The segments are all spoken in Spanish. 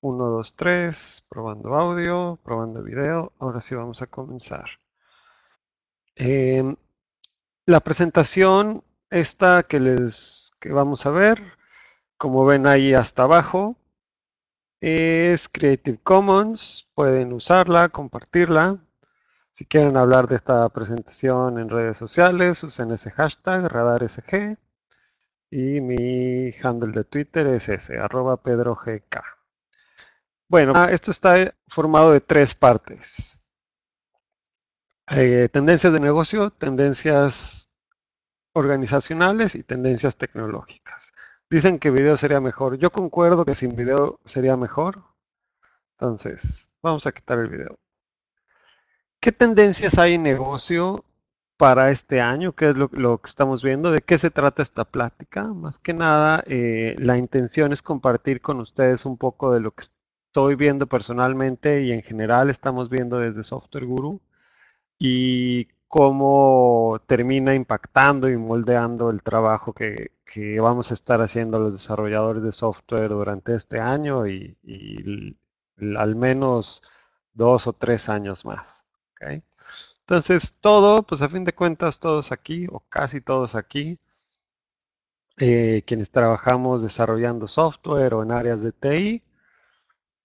1, 2, 3, probando audio, probando video. Ahora sí vamos a comenzar. Em, la presentación esta que les que vamos a ver, como ven ahí hasta abajo, es Creative Commons. Pueden usarla, compartirla. Si quieren hablar de esta presentación en redes sociales, usen ese hashtag, radarsg. Y mi handle de Twitter es ese, arroba pedrogk. Bueno, ah, esto está eh, formado de tres partes. Eh, tendencias de negocio, tendencias organizacionales y tendencias tecnológicas. Dicen que video sería mejor. Yo concuerdo que sin video sería mejor. Entonces, vamos a quitar el video. ¿Qué tendencias hay en negocio para este año? ¿Qué es lo, que estamos viendo? ¿De qué se trata esta plática? Más que nada, eh, la intención es compartir con ustedes un poco de lo que estoy viendo personalmente y en general estamos viendo desde Software Guru y cómo termina impactando y moldeando el trabajo que, que, vamos a estar haciendo los desarrolladores de software durante este año y, al menos dos o tres años más. Entonces, todo, pues a fin de cuentas, todos aquí, o casi todos aquí, eh, quienes trabajamos desarrollando software o en áreas de TI,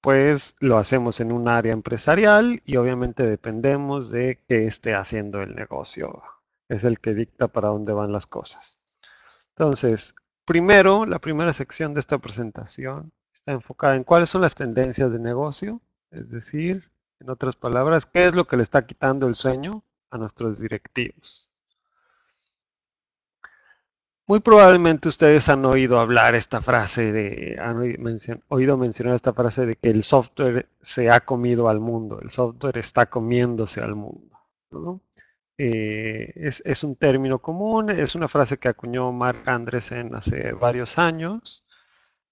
pues lo hacemos en un área empresarial y obviamente dependemos de qué esté haciendo el negocio. Es el que dicta para dónde van las cosas. Entonces, primero, la primera sección de esta presentación está enfocada en cuáles son las tendencias de negocio, es decir, en otras palabras, qué es lo que le está quitando el sueño a nuestros directivos. Muy probablemente ustedes han oído hablar esta frase de, han oído mencionar esta frase de que el software se ha comido al mundo, el software está comiéndose al mundo. Eh, es, un término común, es una frase que acuñó Mark Andresen hace varios años.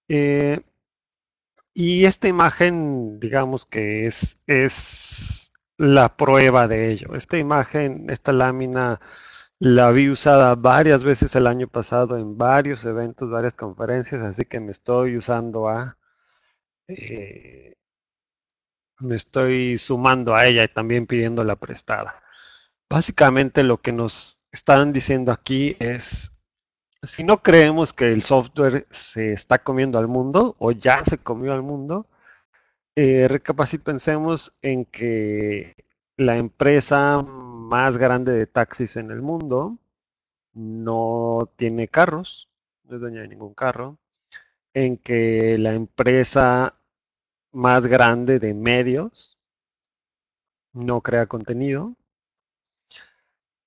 Eh, y esta imagen, digamos que es, es la prueba de ello. Esta imagen, esta lámina la vi usada varias veces el año pasado en varios eventos, varias conferencias, así que me estoy usando a... Eh, me estoy sumando a ella y también la prestada. Básicamente lo que nos están diciendo aquí es, si no creemos que el software se está comiendo al mundo o ya se comió al mundo, eh, pensemos en que la empresa más grande de taxis en el mundo. No tiene carros, no es dueña de ningún carro. En que la empresa más grande de medios no crea contenido.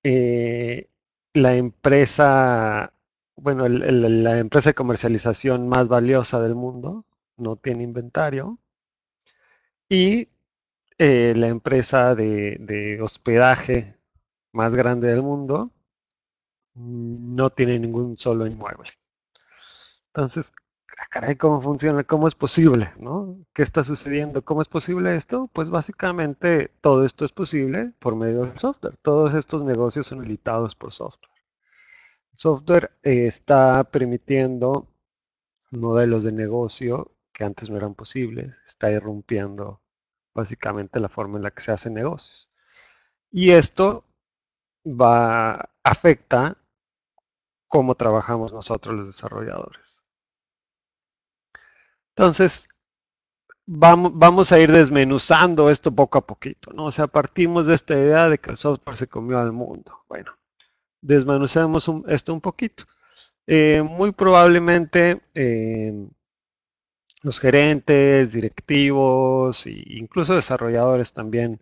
Eh, la empresa, bueno, la empresa de comercialización más valiosa del mundo no tiene inventario. Y eh, la empresa de, de, hospedaje más grande del mundo, no tiene ningún solo inmueble. Entonces, ah, caray, ¿cómo funciona? ¿Cómo es posible? ¿Qué está sucediendo? ¿Cómo es posible esto? Pues básicamente todo esto es posible por medio del software. Todos estos negocios son habilitados por software. El software eh, está permitiendo modelos de negocio que antes no eran posibles. Está irrumpiendo básicamente la forma en la que se hacen negocios. Y esto va, afecta cómo trabajamos nosotros los desarrolladores. Entonces, vamos, vamos a ir desmenuzando esto poco a poquito, ¿no? O sea, partimos de esta idea de que el software se comió al mundo. Bueno, desmenuzamos esto un poquito. Eh, muy probablemente eh, los gerentes, directivos e incluso desarrolladores también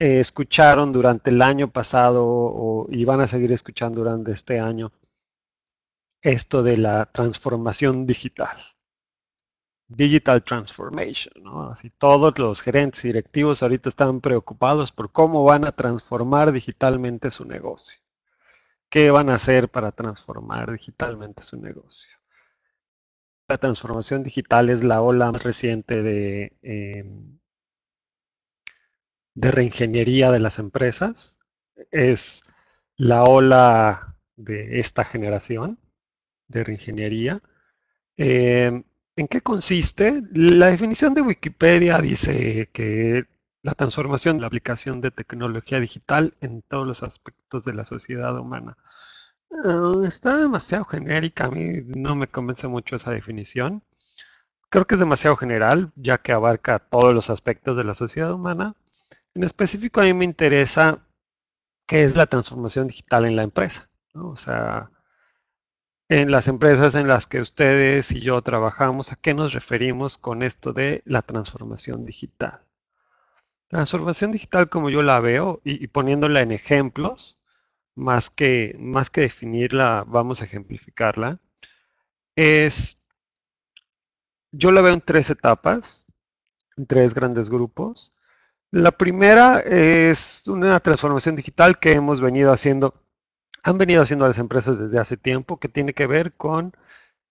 eh, escucharon durante el año pasado y van a seguir escuchando durante este año esto de la transformación digital. Digital Transformation, Así todos los gerentes directivos ahorita están preocupados por cómo van a transformar digitalmente su negocio. ¿Qué van a hacer para transformar digitalmente su negocio? La transformación digital es la ola más reciente de em, de reingeniería de las empresas. Es la ola de esta generación de reingeniería. Em, ¿En qué consiste? La definición de Wikipedia dice que la transformación de la aplicación de tecnología digital en todos los aspectos de la sociedad humana. Ah, está demasiado genérica, a mí no me convence mucho esa definición. Creo que es demasiado general, ya que abarca todos los aspectos de la sociedad humana. En específico a mí me interesa qué es la transformación digital en la empresa. O sea, en las empresas en las que ustedes y yo trabajamos, ¿a qué nos referimos con esto de la transformación digital? La Transformación digital como yo la veo y, poniéndola en ejemplos, más que, más que definirla, vamos a ejemplificarla, es, yo la veo en tres etapas, en tres grandes grupos. La primera es una transformación digital que hemos venido haciendo, han venido haciendo las empresas desde hace tiempo, que tiene que ver con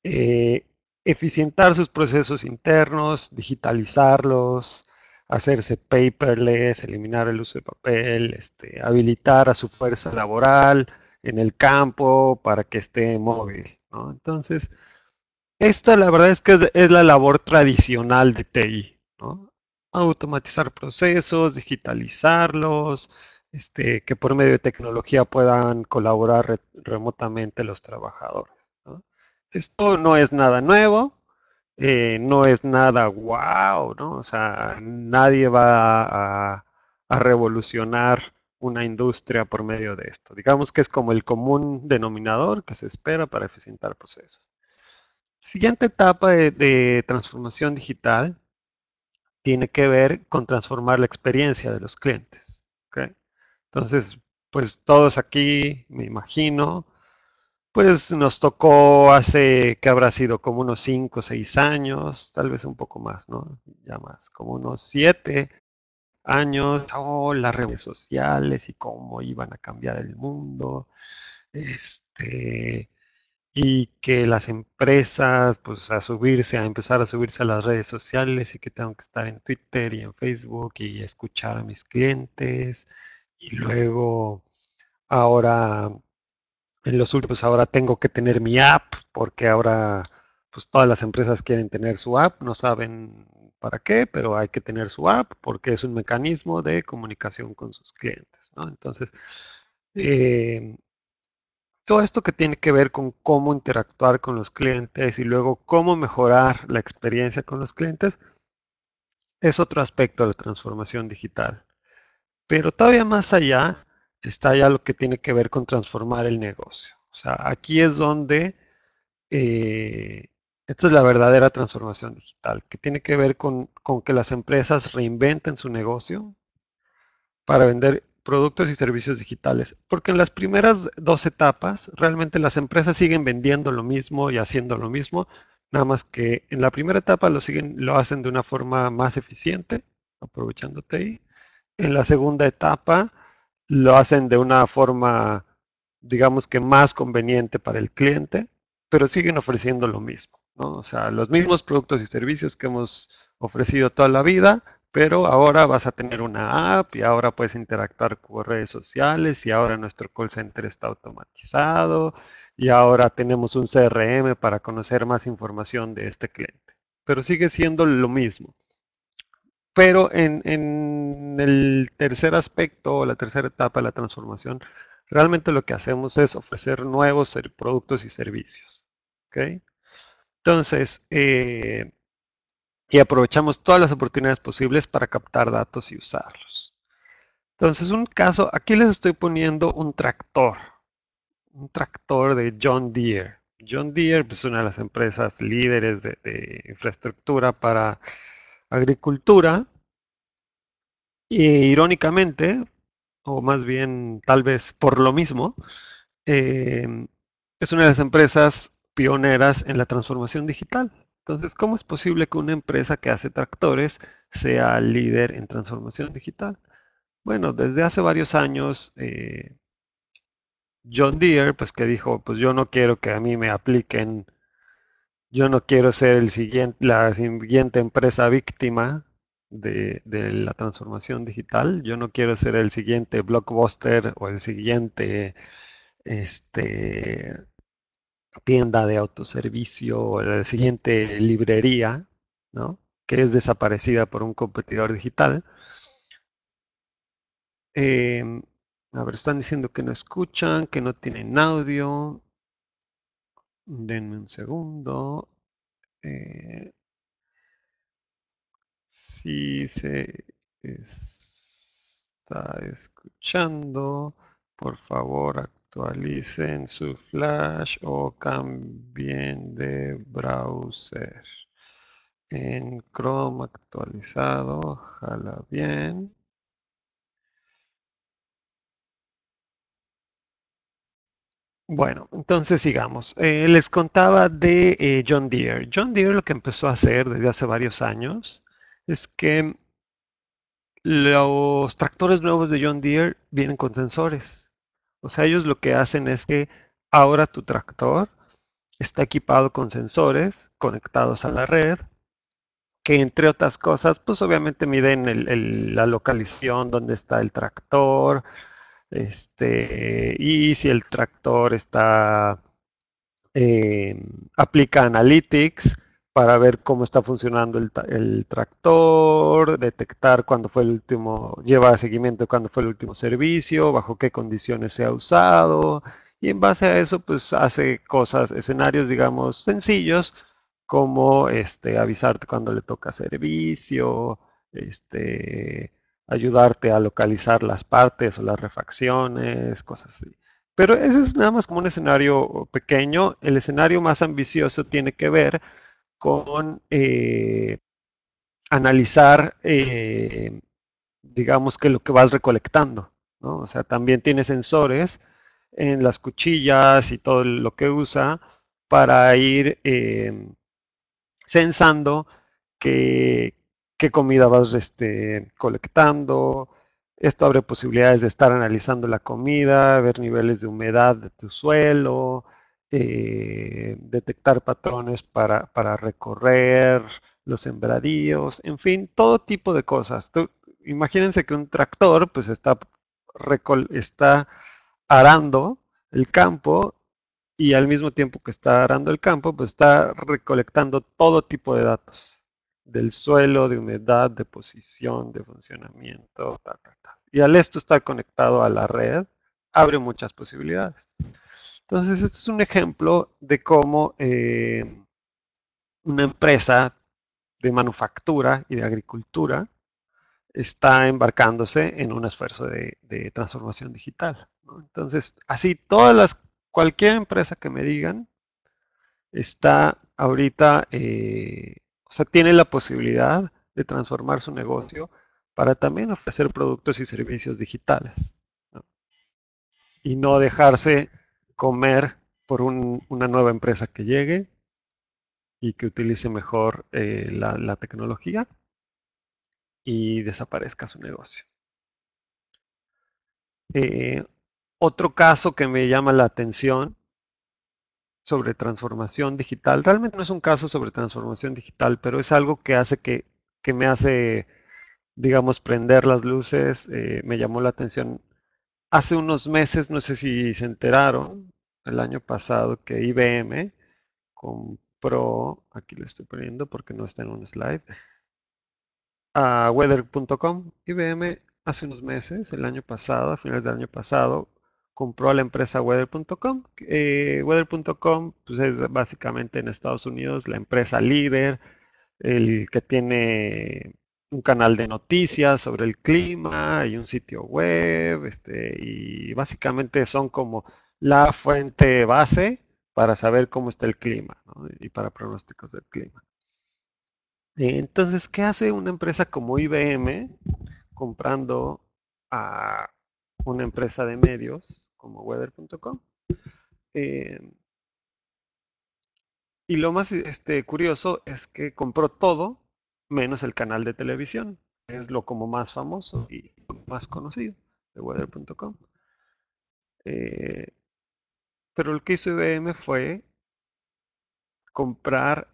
eh, eficientar sus procesos internos, digitalizarlos, hacerse paperless, eliminar el uso de papel, este, habilitar a su fuerza laboral en el campo para que esté móvil. Entonces, esta la verdad es que es, es la labor tradicional de TI. ¿no? automatizar procesos, digitalizarlos, este, que por medio de tecnología puedan colaborar remotamente los trabajadores. Esto no es nada nuevo, eh, no es nada wow, ¿no? O sea, nadie va a, revolucionar una industria por medio de esto. Digamos que es como el común denominador que se espera para eficientar procesos. Siguiente etapa de transformación digital tiene que ver con transformar la experiencia de los clientes. Entonces, pues todos aquí, me imagino, pues nos tocó hace que habrá sido como unos cinco o 6 años, tal vez un poco más, ¿no? Ya más, como unos siete años, oh, las redes sociales y cómo iban a cambiar el mundo, este, y que las empresas, pues a subirse, a empezar a subirse a las redes sociales y que tengo que estar en Twitter y en Facebook y escuchar a mis clientes y luego ahora en los últimos pues, ahora tengo que tener mi app porque ahora pues todas las empresas quieren tener su app, no saben para qué, pero hay que tener su app porque es un mecanismo de comunicación con sus clientes, ¿no? Entonces, eh, todo esto que tiene que ver con cómo interactuar con los clientes y luego cómo mejorar la experiencia con los clientes es otro aspecto de la transformación digital. Pero todavía más allá está ya lo que tiene que ver con transformar el negocio. O sea, aquí es donde eh, esta es la verdadera transformación digital, que tiene que ver con, con que las empresas reinventen su negocio para vender productos y servicios digitales, porque en las primeras dos etapas realmente las empresas siguen vendiendo lo mismo y haciendo lo mismo, nada más que en la primera etapa lo siguen lo hacen de una forma más eficiente, aprovechándote ahí. En la segunda etapa lo hacen de una forma digamos que más conveniente para el cliente, pero siguen ofreciendo lo mismo, O sea, los mismos productos y servicios que hemos ofrecido toda la vida, pero ahora vas a tener una app y ahora puedes interactuar con redes sociales y ahora nuestro call center está automatizado y ahora tenemos un CRM para conocer más información de este cliente. Pero sigue siendo lo mismo. Pero en, el tercer aspecto o la tercera etapa de la transformación, realmente lo que hacemos es ofrecer nuevos productos y servicios. Entonces, eh, y aprovechamos todas las oportunidades posibles para captar datos y usarlos. Entonces, un caso, aquí les estoy poniendo un tractor, un tractor de John Deere. John Deere pues, es una de las empresas líderes de, infraestructura para agricultura. Y irónicamente, o más bien tal vez por lo mismo, eh, es una de las empresas pioneras en la transformación digital. Entonces, ¿cómo es posible que una empresa que hace tractores sea líder en transformación digital? Bueno, desde hace varios años, eh, John Deere, pues que dijo, pues yo no quiero que a mí me apliquen, yo no quiero ser el siguiente, la siguiente empresa víctima de, de, la transformación digital. Yo no quiero ser el siguiente blockbuster o el siguiente este, tienda de autoservicio, o la siguiente librería, ¿no? que es desaparecida por un competidor digital. Em, a ver, están diciendo que no escuchan, que no tienen audio. Denme un segundo. Eh, si se está escuchando, por favor, actualicen su flash o cambien de browser. En Chrome actualizado, jala bien. Bueno, entonces sigamos. Eh, les contaba de eh, John Deere. John Deere lo que empezó a hacer desde hace varios años es que los tractores nuevos de John Deere vienen con sensores. O sea, ellos lo que hacen es que ahora tu tractor está equipado con sensores conectados a la red, que entre otras cosas, pues obviamente miden la localización donde está el tractor, este, y si el tractor está, eh, aplica analytics, para ver cómo está funcionando el, tractor, detectar cuándo fue el último, lleva seguimiento cuándo fue el último servicio, bajo qué condiciones se ha usado, y en base a eso pues hace cosas, escenarios digamos sencillos, como este, avisarte cuando le toca servicio, este, ayudarte a localizar las partes o las refacciones, cosas así. Pero ese es nada más como un escenario pequeño. El escenario más ambicioso tiene que ver con eh, analizar, eh, digamos que lo que vas recolectando. ¿no? O sea, también tiene sensores en las cuchillas y todo lo que usa para ir eh, sensando qué, qué comida vas este, colectando. Esto abre posibilidades de estar analizando la comida, ver niveles de humedad de tu suelo, eh, detectar patrones para, para, recorrer los sembradíos, en fin, todo tipo de cosas. imagínense que un tractor pues está, está arando el campo y al mismo tiempo que está arando el campo, pues está recolectando todo tipo de datos del suelo, de humedad, de posición, de funcionamiento, Y al esto estar conectado a la red, abre muchas posibilidades. Entonces, este es un ejemplo de cómo eh, una empresa de manufactura y de agricultura está embarcándose en un esfuerzo de, transformación digital. Entonces, así todas las, cualquier empresa que me digan está ahorita, eh, o sea, tiene la posibilidad de transformar su negocio para también ofrecer productos y servicios digitales y no dejarse comer por una nueva empresa que llegue y que utilice mejor eh, la, tecnología y desaparezca su negocio. Eh, otro caso que me llama la atención sobre transformación digital, realmente no es un caso sobre transformación digital, pero es algo que hace que, que me hace, digamos, prender las luces. Eh, me llamó la atención Hace unos meses, no sé si se enteraron, el año pasado que IBM compró, aquí lo estoy poniendo porque no está en un slide, a weather.com. IBM hace unos meses, el año pasado, a finales del año pasado, compró a la empresa weather.com. Eh, weather.com pues, es básicamente en Estados Unidos la empresa líder, el que tiene un canal de noticias sobre el clima, y un sitio web, este, y básicamente son como la fuente base para saber cómo está el clima y para pronósticos del clima. Entonces, ¿qué hace una empresa como IBM comprando a una empresa de medios como weather.com? Em, y lo más este, curioso es que compró todo menos el canal de televisión. Es lo como más famoso y más conocido de weather.com. Eh, pero lo que hizo IBM e fue comprar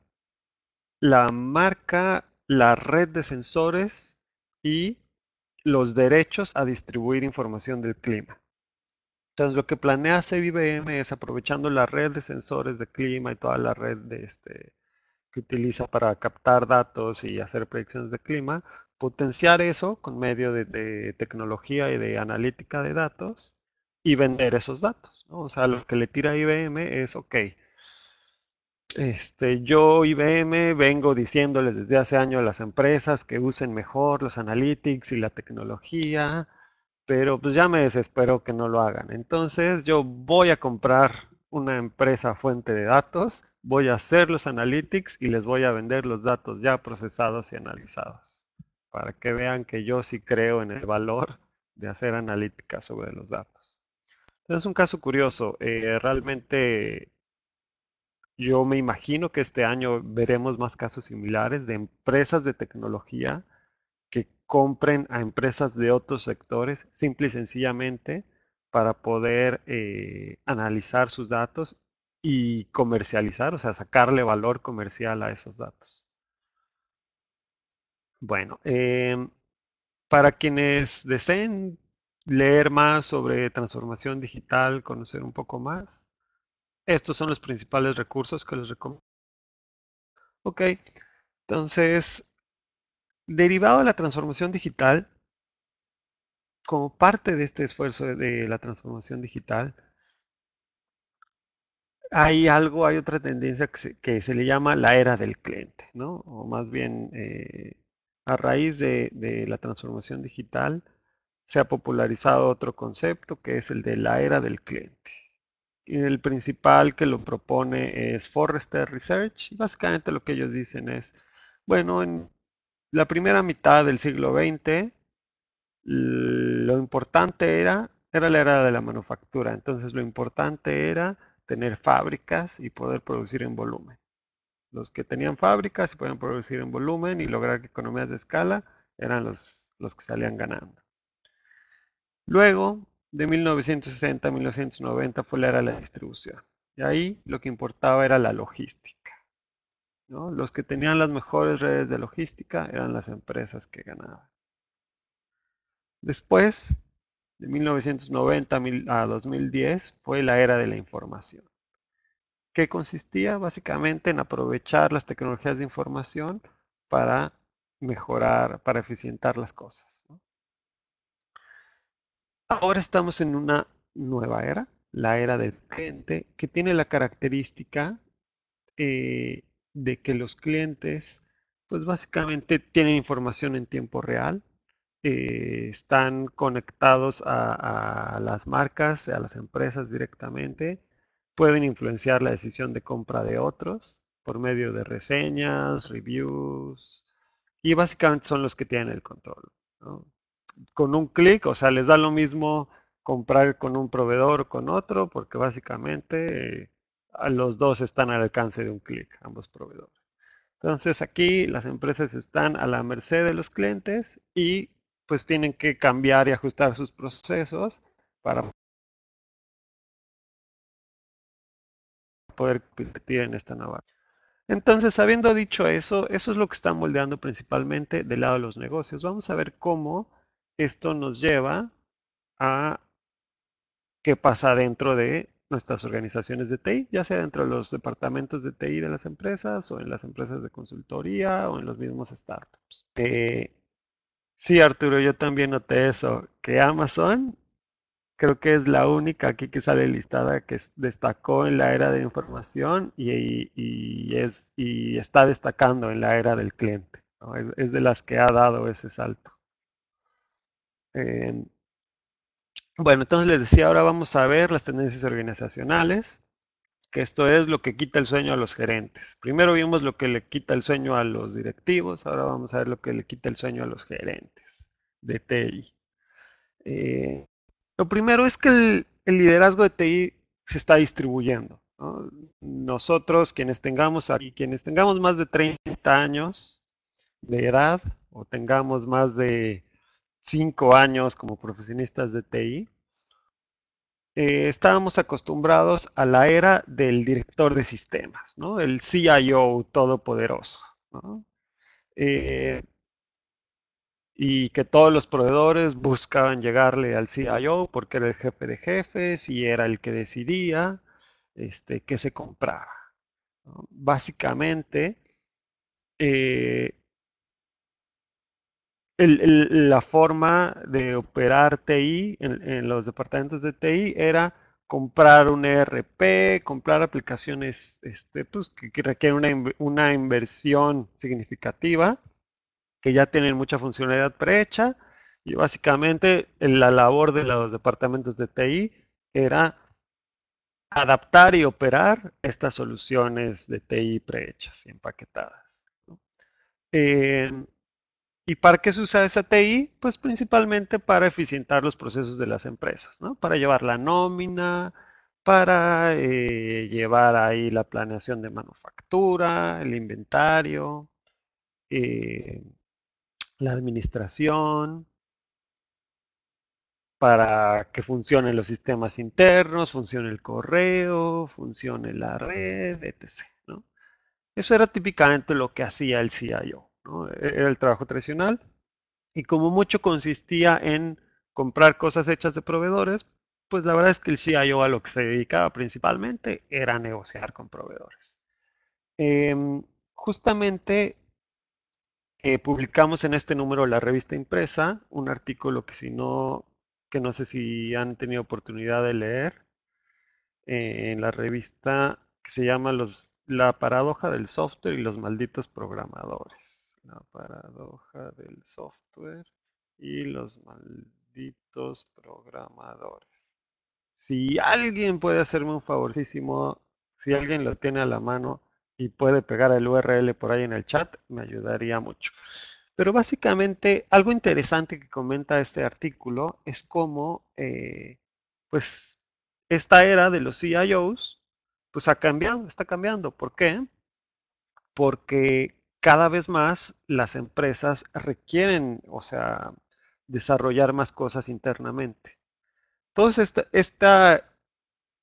la marca, la red de sensores y los derechos a distribuir información del clima. Entonces lo que planea hacer IBM e es aprovechando la red de sensores de clima y toda la red de, este, que utiliza para captar datos y hacer predicciones de clima, potenciar eso con medio de, tecnología y de analítica de datos y vender esos datos. O sea, lo que le tira IBM es, ok, este, yo IBM vengo diciéndole desde hace años a las empresas que usen mejor los analytics y la tecnología, pero pues ya me desespero que no lo hagan. Entonces yo voy a comprar una empresa fuente de datos, voy a hacer los analytics y les voy a vender los datos ya procesados y analizados, para que vean que yo sí creo en el valor de hacer analítica sobre los datos. Entonces, es un caso curioso. Eh, realmente yo me imagino que este año veremos más casos similares de empresas de tecnología que compren a empresas de otros sectores, simple y sencillamente para poder eh, analizar sus datos y comercializar, o sea, sacarle valor comercial a esos datos. Bueno, em, para quienes deseen leer más sobre transformación digital, conocer un poco más, estos son los principales recursos que les recomiendo. Ok, entonces, derivado de la transformación digital, como parte de este esfuerzo de la transformación digital, hay algo, hay otra tendencia que se, le llama la era del cliente, ¿no? O más bien, eh, a raíz de, de, la transformación digital, se ha popularizado otro concepto que es el de la era del cliente. Y el principal que lo propone es Forrester Research. Y básicamente lo que ellos dicen es, bueno, en la primera mitad del siglo XX, lo importante era, era la era de la manufactura, entonces lo importante era tener fábricas y poder producir en volumen. Los que tenían fábricas y podían producir en volumen y lograr economías de escala eran los, los que salían ganando. Luego, de 1960 a 1990 fue la era de la distribución. Y ahí lo que importaba era la logística. Los que tenían las mejores redes de logística eran las empresas que ganaban. Después, de 1990 a 2010, fue la era de la información, que consistía básicamente en aprovechar las tecnologías de información para mejorar, para eficientar las cosas. Ahora estamos en una nueva era, la era del cliente, que tiene la característica eh, de que los clientes, pues básicamente tienen información en tiempo real, eh, están conectados a, las marcas, a las empresas directamente, pueden influenciar la decisión de compra de otros por medio de reseñas, reviews, y básicamente son los que tienen el control. Con un clic, o sea, les da lo mismo comprar con un proveedor o con otro, porque básicamente eh, los dos están al alcance de un clic, ambos proveedores. Entonces aquí las empresas están a la merced de los clientes y pues tienen que cambiar y ajustar sus procesos para poder competir en esta navaja. Entonces, habiendo dicho eso, eso es lo que está moldeando principalmente del lado de los negocios. Vamos a ver cómo esto nos lleva a qué pasa dentro de nuestras organizaciones de TI, ya sea dentro de los departamentos de TI de las empresas o en las empresas de consultoría o en los mismos startups. Eh, Sí, Arturo, yo también noté eso, que Amazon creo que es la única aquí que sale listada que destacó en la era de información y, es, y está destacando en la era del cliente. Es, de las que ha dado ese salto. Eh, bueno, entonces les decía, ahora vamos a ver las tendencias organizacionales que esto es lo que quita el sueño a los gerentes. Primero vimos lo que le quita el sueño a los directivos, ahora vamos a ver lo que le quita el sueño a los gerentes de TI. Eh, lo primero es que el, liderazgo de TI se está distribuyendo. Nosotros, quienes tengamos aquí, quienes tengamos más de 30 años de edad o tengamos más de 5 años como profesionistas de TI, eh, estábamos acostumbrados a la era del director de sistemas, ¿no? El CIO todopoderoso, eh, y que todos los proveedores buscaban llegarle al CIO porque era el jefe de jefes y era el que decidía este, se compraba. Básicamente, eh, la forma de operar TI en, los departamentos de TI era comprar un ERP, comprar aplicaciones este, pues, que, requieren una, inversión significativa, que ya tienen mucha funcionalidad prehecha, y básicamente la labor de los departamentos de TI era adaptar y operar estas soluciones de TI prehechas y empaquetadas. Eh, ¿Y para qué se usa esa TI? Pues principalmente para eficientar los procesos de las empresas, Para llevar la nómina, para eh, llevar ahí la planeación de manufactura, el inventario, eh, la administración, para que funcionen los sistemas internos, funcione el correo, funcione la red, etc. Eso era típicamente lo que hacía el CIO. E-, era el trabajo tradicional y como mucho consistía en comprar cosas hechas de proveedores, pues la verdad es que el CIO a lo que se dedicaba principalmente era negociar con proveedores. Em, justamente eh, publicamos en este número la revista impresa, un artículo que si no, que no sé si han tenido oportunidad de leer, eh, en la revista que se llama los, La paradoja del software y los malditos programadores la paradoja del software y los malditos programadores. Si alguien puede hacerme un favor, si alguien lo tiene a la mano y puede pegar el URL por ahí en el chat, me ayudaría mucho. Pero básicamente algo interesante que comenta este artículo es cómo, eh, pues, esta era de los CIOs, pues ha cambiado, está cambiando. ¿Por qué? Porque cada vez más las empresas requieren, o sea, desarrollar más cosas internamente. Entonces, esta,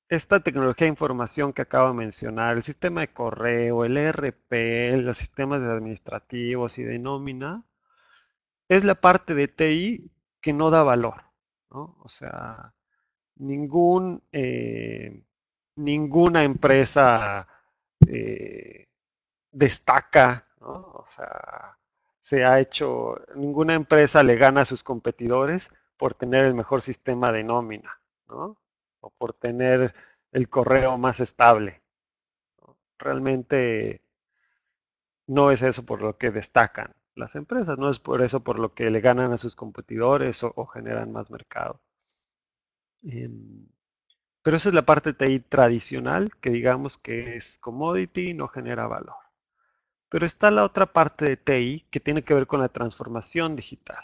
esta, tecnología de información que acabo de mencionar, el sistema de correo, el ERP, los sistemas administrativos y de nómina, es la parte de TI que no da valor. O sea, ningún, eh, ninguna empresa eh, destaca o sea, se ha hecho, ninguna empresa le gana a sus competidores por tener el mejor sistema de nómina, ¿no? O por tener el correo más estable. Realmente no es eso por lo que destacan las empresas, no es por eso por lo que le ganan a sus competidores o, generan más mercado. Em, pero esa es la parte tradicional que digamos que es commodity y no genera valor. Pero está la otra parte de TI que tiene que ver con la transformación digital.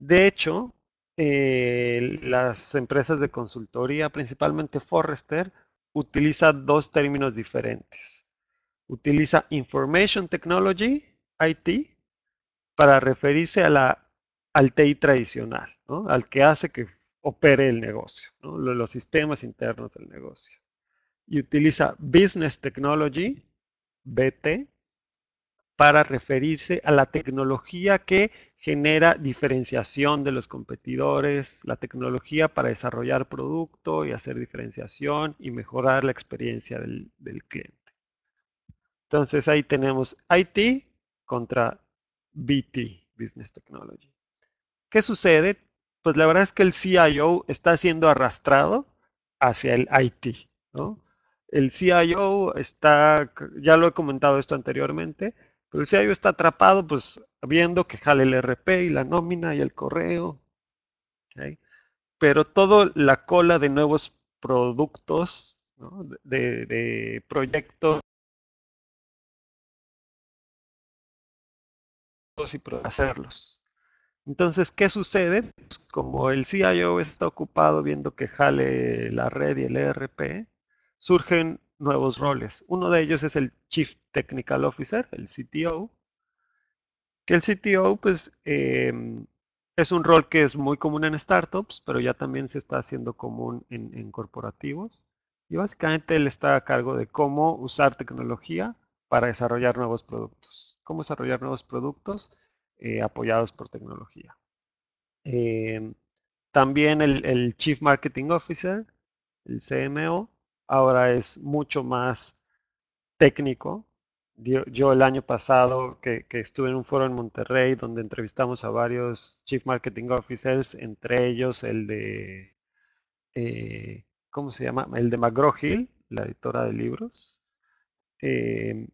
De hecho, eh, las empresas de consultoría, principalmente Forrester, utiliza dos términos diferentes. Utiliza Information Technology, IT, para referirse a la, al TI tradicional, al que hace que opere el negocio, los sistemas internos del negocio. Y utiliza Business Technology, BT, para referirse a la tecnología que genera diferenciación de los competidores, la tecnología para desarrollar producto y hacer diferenciación y mejorar la experiencia del, cliente. Entonces ahí tenemos IT contra BT, Business Technology. ¿Qué sucede? Pues la verdad es que el CIO está siendo arrastrado hacia el IT. El CIO está, ya lo he comentado esto anteriormente, pero el CIO está atrapado, pues viendo que jale el RP y la nómina y el correo. Pero toda la cola de nuevos productos, de, proyectos y hacerlos. Entonces, ¿qué sucede? Pues, como el CIO está ocupado viendo que jale la red y el ERP, surgen nuevos roles. Uno de ellos es el Chief Technical Officer, el CTO, que el CTO pues em, es un rol que es muy común en startups, pero ya también se está haciendo común en, corporativos. Y básicamente él está a cargo de cómo usar tecnología para desarrollar nuevos productos. Cómo desarrollar nuevos productos eh, apoyados por tecnología. Em, también el Chief Marketing Officer, el CMO, ahora es mucho más técnico. Yo, el año pasado que, estuve en un foro en Monterrey donde entrevistamos a varios Chief Marketing Officers, entre ellos el de, eh, ¿cómo se llama? El de McGraw-Hill, la editora de libros. Eh,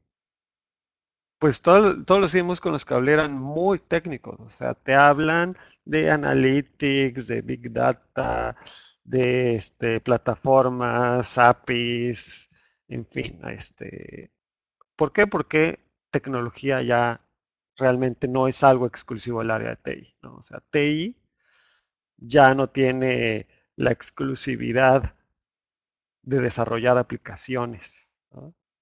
pues todos los hicimos con los que hablé eran muy técnicos, o sea, te hablan de analytics, de big data, de este, plataformas, APIs, en fin, este, ¿por qué? Porque tecnología ya realmente no es algo exclusivo del área de TI, ¿no? O sea, TI ya no tiene la exclusividad de desarrollar aplicaciones.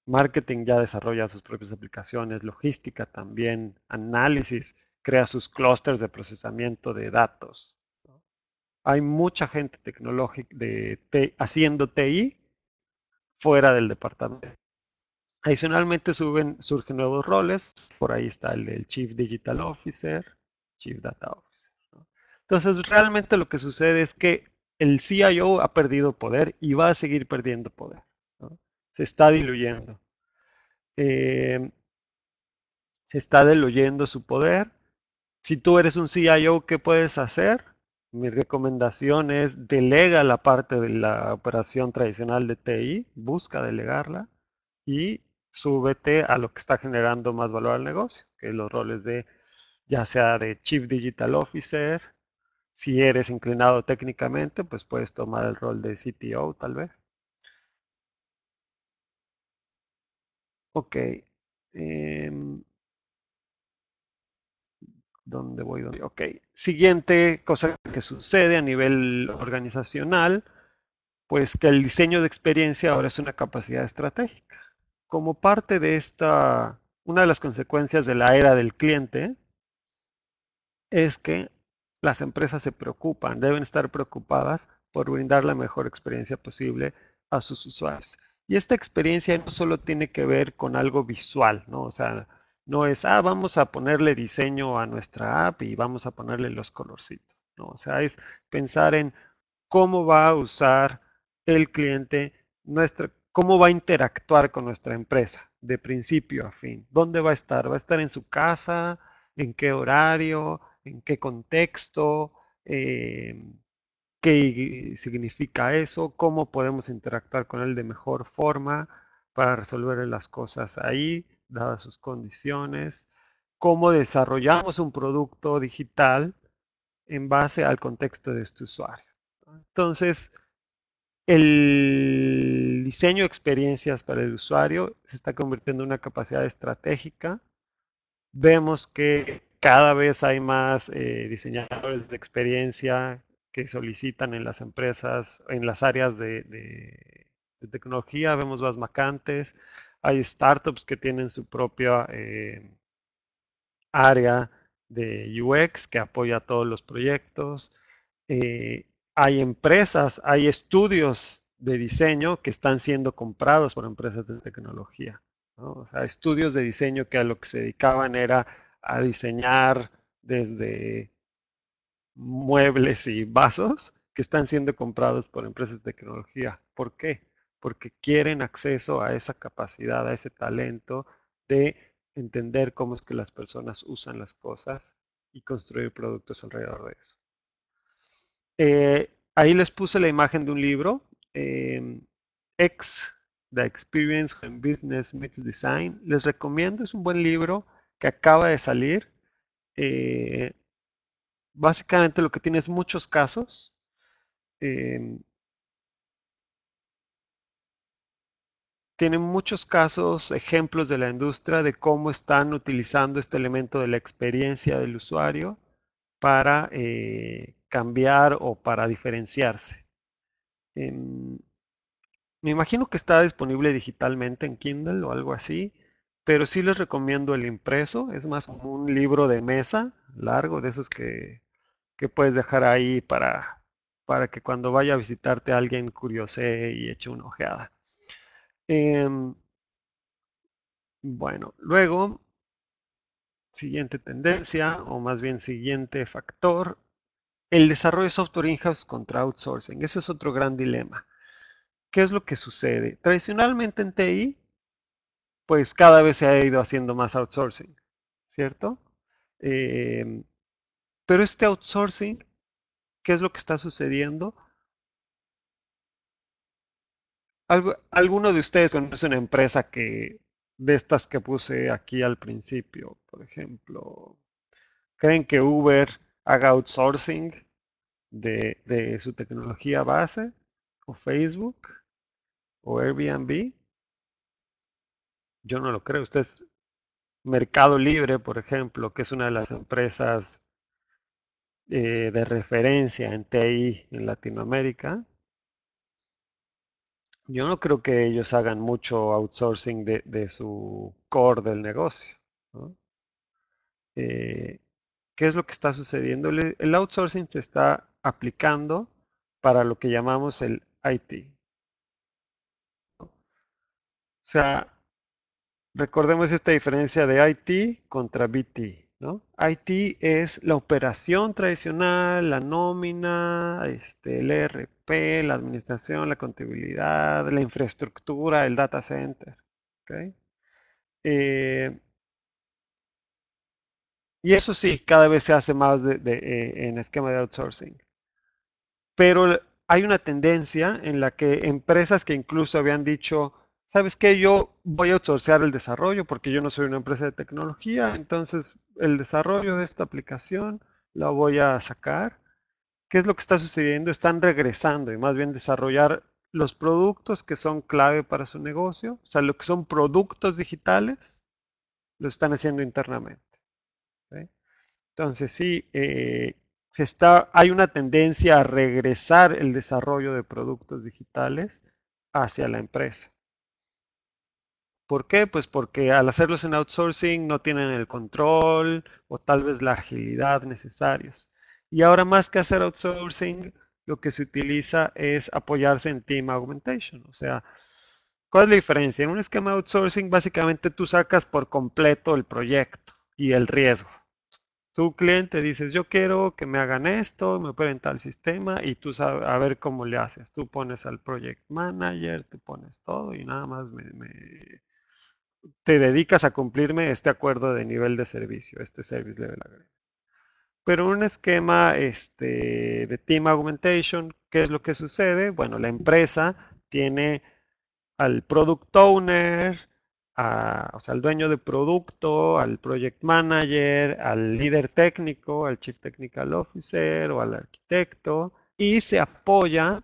Marketing ya desarrolla sus propias aplicaciones, logística también, análisis, crea sus clusters de procesamiento de datos. Hay mucha gente tecnológica haciendo TI fuera del departamento. Adicionalmente surgen nuevos roles, por ahí está el, Chief Digital Officer, Chief Data Officer. Entonces realmente lo que sucede es que el CIO ha perdido poder y va a seguir perdiendo poder. Se está diluyendo. Eh, se está diluyendo su poder. Si tú eres un CIO, ¿qué puedes hacer? Mi recomendación es delega la parte de la operación tradicional de TI, busca delegarla y súbete a lo que está generando más valor al negocio, que es los roles de ya sea de Chief Digital Officer, si eres inclinado técnicamente, pues puedes tomar el rol de CTO tal vez. Ok. Em, dónde voy, Ok. Siguiente cosa que sucede a nivel organizacional, pues que el diseño de experiencia ahora es una capacidad estratégica. Como parte de esta, una de las consecuencias de la era del cliente es que las empresas se preocupan, deben estar preocupadas por brindar la mejor experiencia posible a sus usuarios. Y esta experiencia no solo tiene que ver con algo visual, ¿no? O sea, no es, ah, vamos a ponerle diseño a nuestra app y vamos a ponerle los colorcitos. No, o sea, es pensar en cómo va a usar el cliente nuestra, cómo va a interactuar con nuestra empresa de principio a fin. ¿Dónde va a estar? ¿Va a estar en su casa? ¿En qué horario? ¿En qué contexto? Em, ¿Qué significa eso? ¿Cómo podemos interactuar con él de mejor forma para resolver las cosas ahí? dadas sus condiciones, cómo desarrollamos un producto digital en base al contexto de este usuario. Entonces, el diseño de experiencias para el usuario se está convirtiendo en una capacidad estratégica. Vemos que cada vez hay más eh, diseñadores de experiencia que solicitan en las empresas, en las áreas de, tecnología, vemos más vacantes. Hay startups que tienen su propia eh, área de UX que apoya todos los proyectos. Eh, hay empresas, hay estudios de diseño que están siendo comprados por empresas de tecnología. estudios de diseño que a lo que se dedicaban era a diseñar desde muebles y vasos que están siendo comprados por empresas de tecnología. ¿Por qué? porque quieren acceso a esa capacidad, a ese talento de entender cómo es que las personas usan las cosas y construir productos alrededor de eso. Eh, ahí les puse la imagen de un libro, eh, X, The Experience in Business Meets Design. Les recomiendo, es un buen libro que acaba de salir. Eh, básicamente lo que tiene es muchos casos. Em, tienen muchos casos, ejemplos de la industria de cómo están utilizando este elemento de la experiencia del usuario para eh, cambiar o para diferenciarse. Em, me imagino que está disponible digitalmente en Kindle o algo así, pero sí les recomiendo el impreso. Es más como un libro de mesa largo, de esos que, puedes dejar ahí para, para que cuando vaya a visitarte alguien curiose y eche una ojeada. Em, bueno, luego, siguiente tendencia, o más bien siguiente factor, el desarrollo de software in-house contra outsourcing. Ese es otro gran dilema. ¿Qué es lo que sucede? Tradicionalmente en TI, pues cada vez se ha ido haciendo más outsourcing, ¿cierto? Em, pero este outsourcing, ¿qué es lo que está sucediendo? ¿Alguno de ustedes conoce una empresa que de estas que puse aquí al principio, por ejemplo? ¿Creen que Uber haga outsourcing de, su tecnología base? ¿O Facebook? ¿O Airbnb? Yo no lo creo. Ustedes, Mercado Libre, por ejemplo, que es una de las empresas eh, de referencia en TI en Latinoamérica, yo no creo que ellos hagan mucho outsourcing de, su core del negocio. Eh, ¿Qué es lo que está sucediendo? El, el outsourcing se está aplicando para lo que llamamos el IT. O sea, recordemos esta diferencia de IT contra BT. IT es la operación tradicional, la nómina, este, el ERP, la administración, la contabilidad, la infraestructura, el data center. Eh, y eso sí, cada vez se hace más eh, en esquema de outsourcing. Pero hay una tendencia en la que empresas que incluso habían dicho, ¿sabes qué? Yo voy a outsourcear el desarrollo porque yo no soy una empresa de tecnología, entonces el desarrollo de esta aplicación la voy a sacar. ¿Qué es lo que está sucediendo? Están regresando y más bien desarrollar los productos que son clave para su negocio, o sea, lo que son productos digitales, lo están haciendo internamente. Entonces, sí, eh, hay una tendencia a regresar el desarrollo de productos digitales hacia la empresa. ¿Por qué? Pues porque al hacerlos en outsourcing no tienen el control o tal vez la agilidad necesarios. Y ahora más que hacer outsourcing, lo que se utiliza es apoyarse en team augmentation. O sea, ¿cuál es la diferencia? En un esquema de outsourcing básicamente tú sacas por completo el proyecto y el riesgo. Tu cliente dices, yo quiero que me hagan esto, me pueden tal sistema y tú sabes, a ver cómo le haces. Tú pones al project manager, tú pones todo y nada más me te dedicas a cumplirme este acuerdo de nivel de servicio, este Service Level Agreement. Pero un esquema este, de Team Augmentation, ¿qué es lo que sucede? Bueno, la empresa tiene al Product Owner, o sea, al dueño de producto, al Project Manager, al líder técnico, al Chief Technical Officer o al arquitecto, y se apoya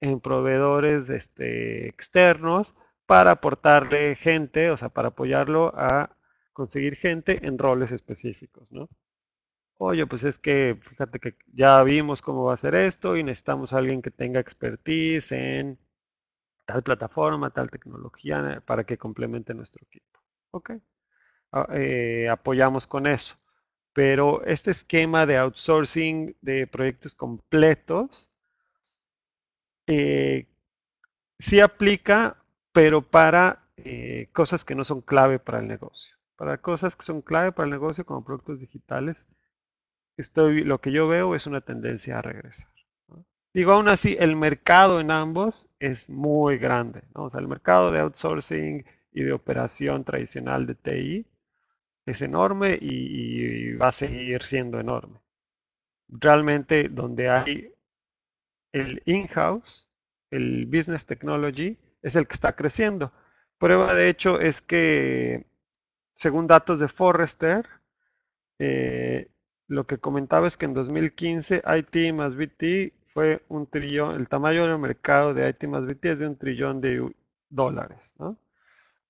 en proveedores este, externos para aportarle gente, o sea, para apoyarlo a conseguir gente en roles específicos, ¿no? Oye, pues es que fíjate que ya vimos cómo va a ser esto y necesitamos a alguien que tenga expertise en tal plataforma, tal tecnología eh, para que complemente nuestro equipo. Ok, ah, eh, apoyamos con eso. Pero este esquema de outsourcing de proyectos completos eh, sí aplica pero para eh, cosas que no son clave para el negocio. Para cosas que son clave para el negocio como productos digitales, estoy, lo que yo veo es una tendencia a regresar. Digo, aún así, el mercado en ambos es muy grande. vamos O el mercado de outsourcing y de operación tradicional de TI es enorme y, y va a seguir siendo enorme. Realmente donde hay el in-house, el business technology, es el que está creciendo. Prueba de hecho es que, según datos de Forrester, eh, lo que comentaba es que en 2015 IT más BT fue un trillón, el tamaño del mercado de IT más BT es de un trillón de dólares.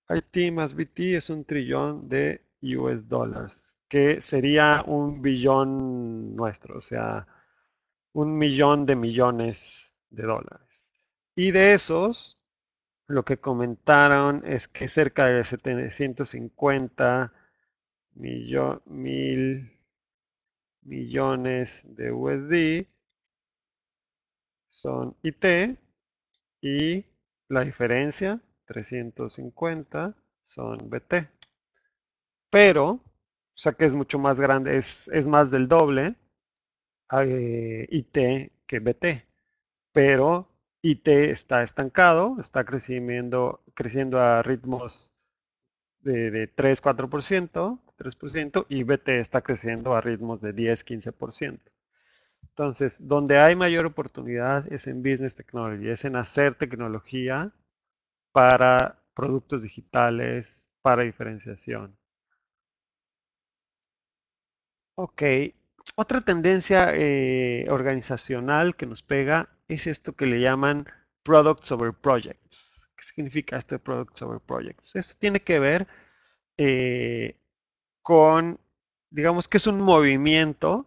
IT más BT es un trillón de US dólares, que sería un billón nuestro, o sea, un millón de millones de dólares. Y de esos, lo que comentaron es que cerca de 750 mil millones de USD son IT y la diferencia, 350, son BT. Pero, o sea que es mucho más grande, es, es más del doble eh, IT que BT. Pero IT está estancado, está creciendo, creciendo a ritmos de, 3, 4%, 3%, y BT está creciendo a ritmos de 10, 15%. Entonces, donde hay mayor oportunidad es en Business Technology, es en hacer tecnología para productos digitales, para diferenciación. Ok, otra tendencia eh, organizacional que nos pega es esto que le llaman Products over Projects. ¿Qué significa esto de Products over Projects? Esto tiene que ver eh, con, digamos que es un movimiento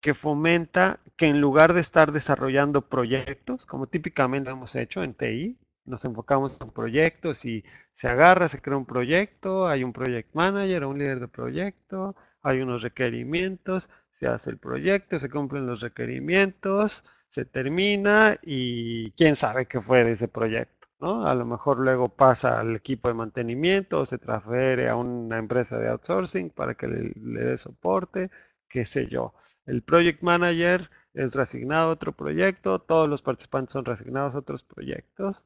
que fomenta que en lugar de estar desarrollando proyectos, como típicamente hemos hecho en TI, nos enfocamos en proyectos y se agarra, se crea un proyecto, hay un project manager o un líder de proyecto, hay unos requerimientos, se hace el proyecto, se cumplen los requerimientos, se termina y quién sabe qué fue de ese proyecto, ¿no? A lo mejor luego pasa al equipo de mantenimiento, se transfiere a una empresa de outsourcing para que le, dé soporte, qué sé yo. El project manager es reasignado a otro proyecto, todos los participantes son reasignados a otros proyectos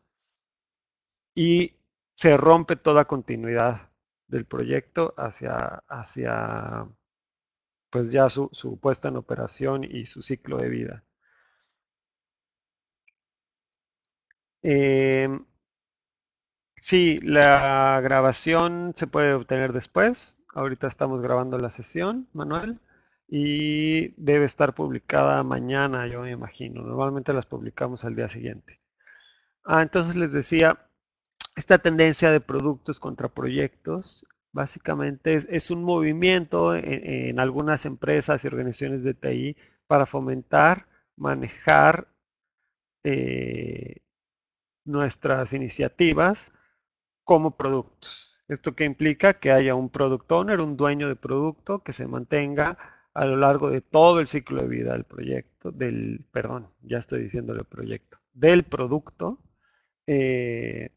y se rompe toda continuidad del proyecto hacia, pues ya su puesta en operación y su ciclo de vida. Em, sí, la grabación se puede obtener después. Ahorita estamos grabando la sesión, Manuel, y debe estar publicada mañana, yo me imagino. Normalmente las publicamos al día siguiente. Ah, entonces les decía, esta tendencia de productos contra proyectos básicamente es, un movimiento e, en, algunas empresas y organizaciones de TI para fomentar, manejar eh, nuestras iniciativas como productos. Esto que implica que haya un product owner, un dueño de producto que se mantenga a lo largo de todo el ciclo de vida del proyecto, del, perdón, ya estoy el proyecto, del producto. Eh,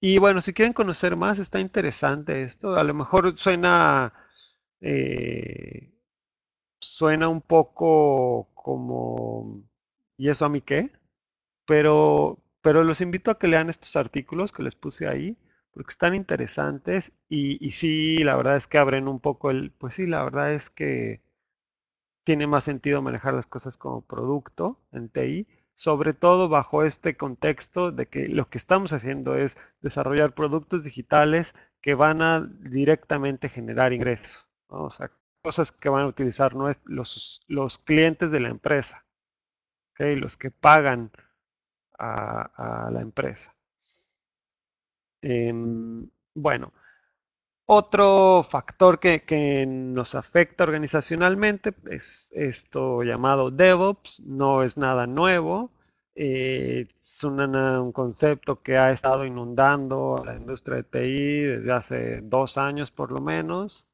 y bueno, si quieren conocer más, está interesante esto. A lo mejor suena, eh, suena un poco como, ¿y eso a mí qué? Pero, pero los invito a que lean estos artículos que les puse ahí, porque están interesantes y, y sí, la verdad es que abren un poco el, pues sí, la verdad es que tiene más sentido manejar las cosas como producto en TI, sobre todo bajo este contexto de que lo que estamos haciendo es desarrollar productos digitales que van a directamente generar ingresos, o sea, cosas que van a utilizar los, los clientes de la empresa, ¿okay? los que pagan a, la empresa. Em, bueno, otro factor que, nos afecta organizacionalmente es esto llamado DevOps, no es nada nuevo, eh, es un concepto que ha estado inundando a la industria de TI desde hace dos años por lo menos.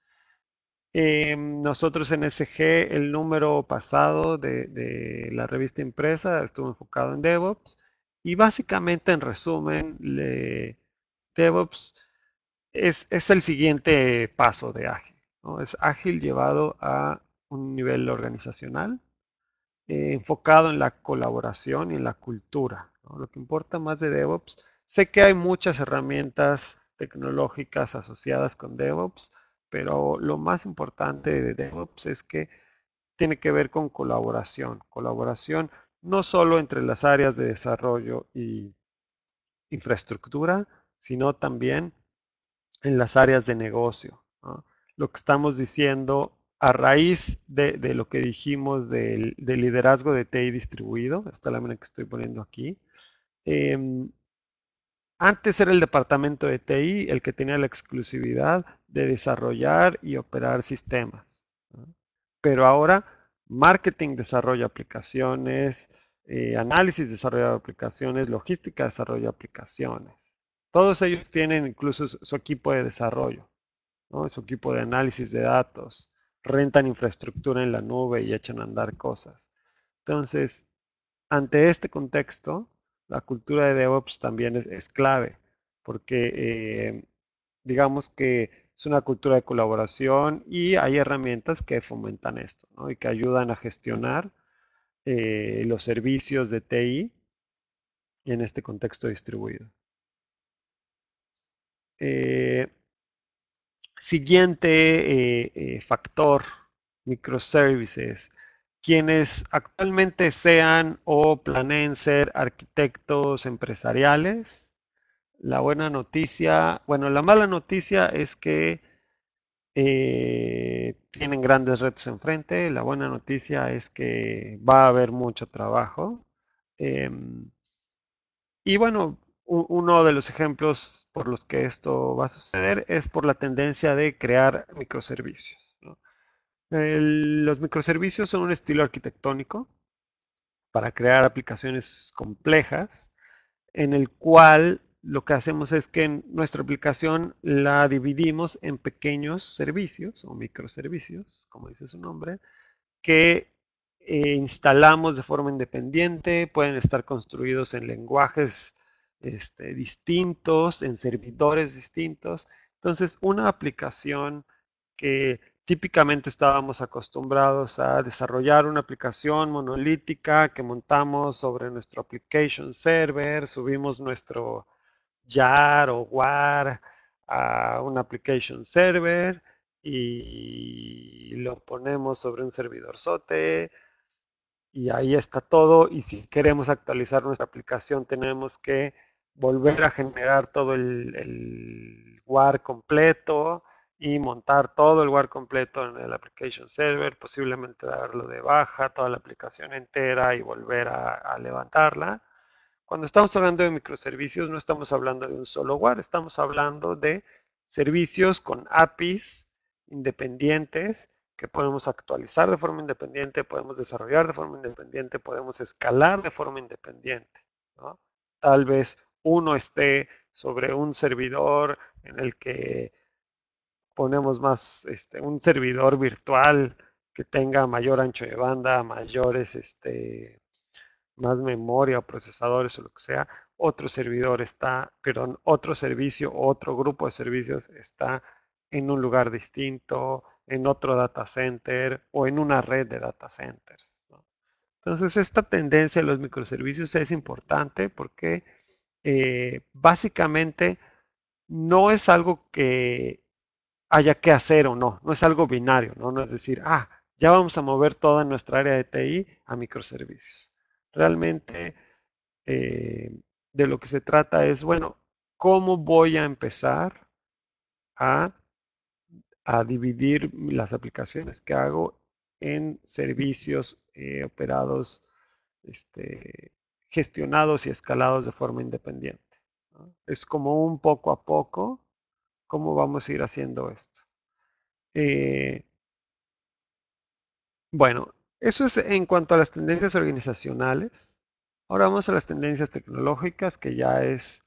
Em, nosotros en SG, el número pasado de, la revista empresa estuvo enfocado en DevOps y básicamente, en resumen, le, DevOps es, es, el siguiente paso de ágil. ¿no? Es ágil llevado a un nivel organizacional, eh, enfocado en la colaboración y en la cultura. Lo que importa más de DevOps, sé que hay muchas herramientas tecnológicas asociadas con DevOps, pero lo más importante de DevOps es que tiene que ver con colaboración. Colaboración no solo entre las áreas de desarrollo y infraestructura, sino también en las áreas de negocio. Lo que estamos diciendo a raíz de, lo que dijimos del, liderazgo de TI distribuido, esta lámina que estoy poniendo aquí, em, antes era el departamento de TI el que tenía la exclusividad de desarrollar y operar sistemas, pero ahora marketing desarrolla aplicaciones, eh, análisis de aplicaciones, logística desarrolla aplicaciones. Todos ellos tienen incluso su, equipo de desarrollo, su equipo de análisis de datos, rentan infraestructura en la nube y echan a andar cosas. Entonces, ante este contexto, la cultura de DevOps también es, clave, porque eh, digamos que es una cultura de colaboración y hay herramientas que fomentan esto y que ayudan a gestionar eh, los servicios de TI en este contexto distribuido. Eh, siguiente eh, factor, microservices. Quienes actualmente sean o planeen ser arquitectos empresariales, la buena noticia, bueno, la mala noticia es que eh, tienen grandes retos enfrente. La buena noticia es que va a haber mucho trabajo. Em, y bueno, uno de los ejemplos por los que esto va a suceder es por la tendencia de crear microservicios. los microservicios son un estilo arquitectónico para crear aplicaciones complejas en el cual lo que hacemos es que en nuestra aplicación la dividimos en pequeños servicios o microservicios, como dice su nombre, que eh, instalamos de forma independiente, pueden estar construidos en lenguajes este, distintos, en servidores distintos. Entonces, una aplicación que típicamente estábamos acostumbrados a desarrollar una aplicación monolítica que montamos sobre nuestro application server, subimos nuestro jar o WAR a un application server y lo ponemos sobre un servidor SOTE y ahí está todo y si queremos actualizar nuestra aplicación tenemos que volver a generar todo el, WAR completo y montar todo el WAR completo en el application server, posiblemente darlo de baja, toda la aplicación entera y volver a levantarla. Cuando estamos hablando de microservicios, no estamos hablando de un solo WAR, estamos hablando de servicios con APIs independientes que podemos actualizar de forma independiente, podemos desarrollar de forma independiente, podemos escalar de forma independiente. Tal vez uno esté sobre un servidor en el que ponemos más, este, un servidor virtual que tenga mayor ancho de banda, mayores, este, más memoria o procesadores o lo que sea, otro servidor está, perdón, otro servicio o otro grupo de servicios está en un lugar distinto, en otro data center o en una red de data centers. Entonces, esta tendencia de los microservicios es importante porque eh, básicamente no es algo que haya que hacer o no, no es algo binario, ¿no? no es decir, ah, ya vamos a mover toda nuestra área de TI a microservicios. Realmente eh, de lo que se trata es, bueno, ¿cómo voy a empezar a, dividir las aplicaciones que hago en servicios eh, operados, este, gestionados y escalados de forma independiente? Es como un poco a poco, ¿cómo vamos a ir haciendo esto? Eh, bueno, eso es en cuanto a las tendencias organizacionales. Ahora vamos a las tendencias tecnológicas, que ya es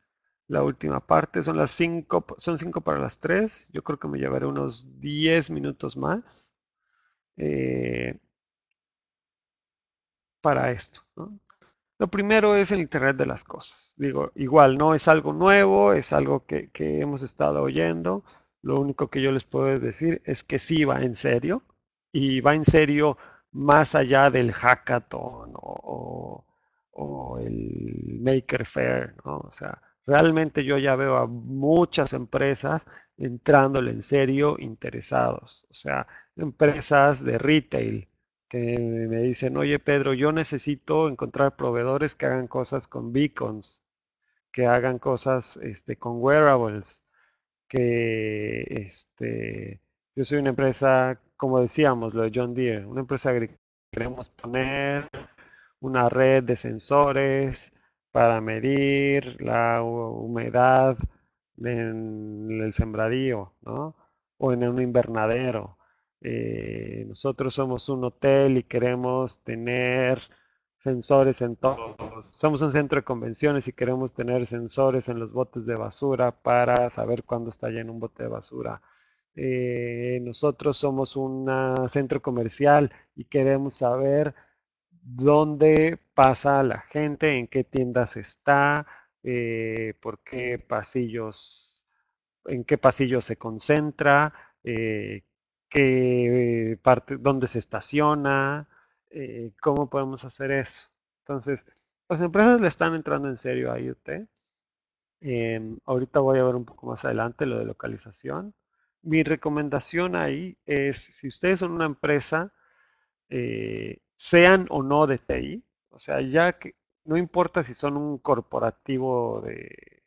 la última parte. Son las cinco son cinco para las tres. Yo creo que me llevaré unos diez minutos más eh, para esto. Lo primero es el Internet de las Cosas. Digo, igual, no es algo nuevo, es algo que, que hemos estado oyendo. Lo único que yo les puedo decir es que sí va en serio. Y va en serio más allá del hackathon o, el maker fair, O sea, realmente yo ya veo a muchas empresas entrándole en serio interesados, o sea, empresas de retail que me dicen, oye Pedro, yo necesito encontrar proveedores que hagan cosas con beacons, que hagan cosas este, con wearables, que este, yo soy una empresa como decíamos, lo de John Deere, una empresa agrícola, queremos poner una red de sensores para medir la humedad en el sembradío, ¿no? O en un invernadero. Eh, nosotros somos un hotel y queremos tener sensores en todos, Somos un centro de convenciones y queremos tener sensores en los botes de basura para saber cuándo está lleno un bote de basura. Eh, nosotros somos un centro comercial y queremos saber dónde pasa la gente, en qué tiendas está, eh, por qué pasillos, en qué pasillos se concentra, eh, qué parte, dónde se estaciona, cómo podemos hacer eso. Entonces, las empresas le están entrando en serio a IoT. Em, ahorita voy a ver un poco más adelante lo de localización mi recomendación ahí es, si ustedes son una empresa, eh, sean o no de TI, o sea, ya que no importa si son un corporativo de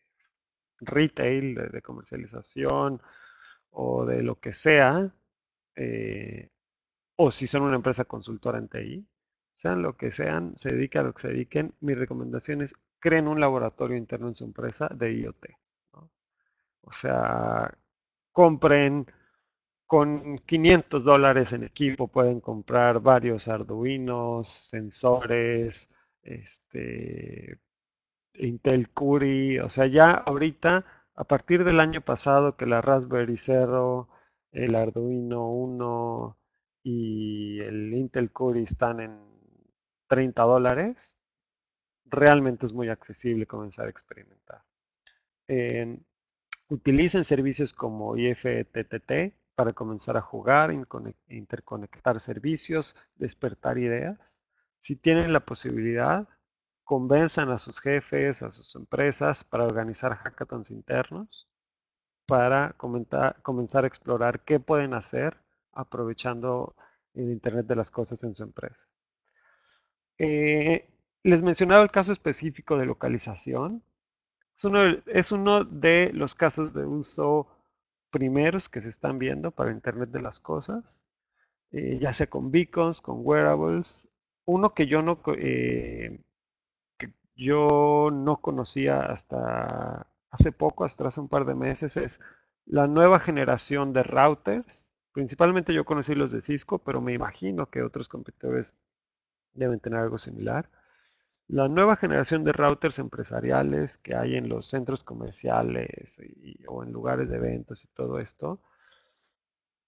retail, de, comercialización o de lo que sea, eh, o si son una empresa consultora en TI, sean lo que sean, se dediquen a lo que se dediquen, mi recomendación es creen un laboratorio interno en su empresa de IoT. O sea, compren con 500 dólares en equipo, pueden comprar varios Arduinos, sensores, este, Intel Curie, o sea, ya ahorita, a partir del año pasado que la Raspberry Zero, el Arduino 1 y el Intel Curie están en 30 dólares, realmente es muy accesible comenzar a experimentar. Utilicen servicios como IFTTT para comenzar a jugar, interconectar servicios, despertar ideas. Si tienen la posibilidad, convenzan a sus jefes, a sus empresas para organizar hackathons internos, para comenzar a explorar qué pueden hacer aprovechando el Internet de las Cosas en su empresa. Eh, les mencionaba el caso específico de localización. Es uno, de los casos de uso primeros que se están viendo para Internet de las Cosas, eh, ya sea con beacons, con wearables. Uno que yo no, eh, que yo no conocía hasta hace poco, hasta hace un par de meses, es la nueva generación de routers. Principalmente yo conocí los de Cisco, pero me imagino que otros competidores deben tener algo similar la nueva generación de routers empresariales que hay en los centros comerciales o en lugares de eventos y todo esto,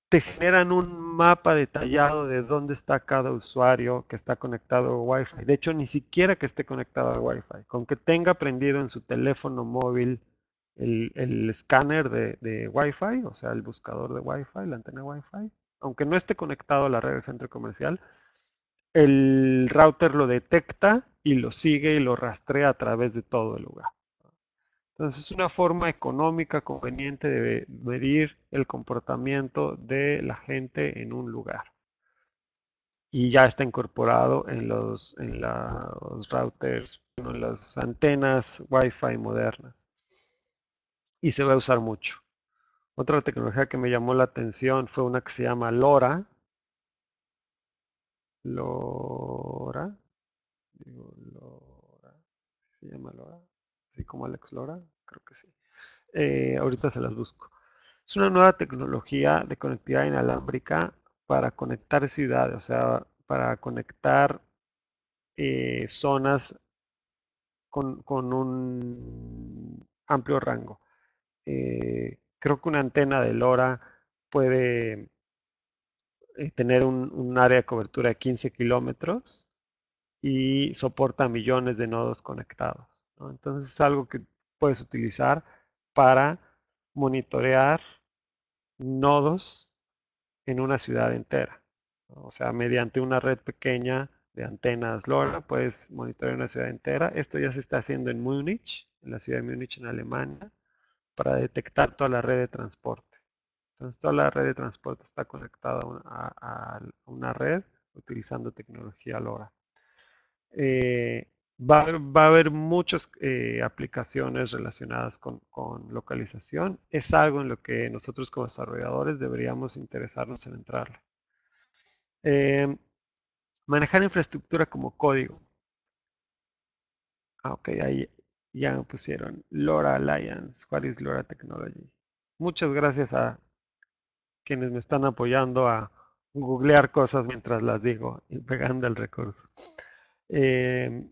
te generan un mapa detallado de dónde está cada usuario que está conectado a Wi-Fi. De hecho, ni siquiera que esté conectado a Wi-Fi, con que tenga prendido en su teléfono móvil el, escáner de, de Wi-Fi, o sea, el buscador de Wi-Fi, la antena Wi-Fi, aunque no esté conectado a la red del centro comercial, el router lo detecta y lo sigue y lo rastrea a través de todo el lugar. Entonces es una forma económica conveniente de medir el comportamiento de la gente en un lugar. Y ya está incorporado en los, en los routers, en las antenas Wi-Fi modernas. Y se va a usar mucho. Otra tecnología que me llamó la atención fue una que se llama LoRa, Lora, digo Lora, se llama Lora, así como Alex Lora, creo que sí. Eh, ahorita se las busco. Es una nueva tecnología de conectividad inalámbrica para conectar ciudades, o sea, para conectar eh, zonas con, con, un amplio rango. Eh, creo que una antena de LoRa puede eh, tener un, área de cobertura de 15 kilómetros y soporta millones de nodos conectados. Entonces es algo que puedes utilizar para monitorear nodos en una ciudad entera. O sea, mediante una red pequeña de antenas LoRa puedes monitorear una ciudad entera. Esto ya se está haciendo en Múnich, en la ciudad de Múnich en Alemania, para detectar toda la red de transporte. Entonces, toda la red de transporte está conectada a, una red utilizando tecnología LoRa. Eh, va, a haber muchas eh, aplicaciones relacionadas con, localización. Es algo en lo que nosotros como desarrolladores deberíamos interesarnos en entrar. Eh, manejar infraestructura como código. Ah, ok, ahí ya me pusieron LoRa Alliance. ¿Cuál es LoRa Technology? Muchas gracias a quienes me están apoyando a googlear cosas mientras las digo y pegando el recurso. Em,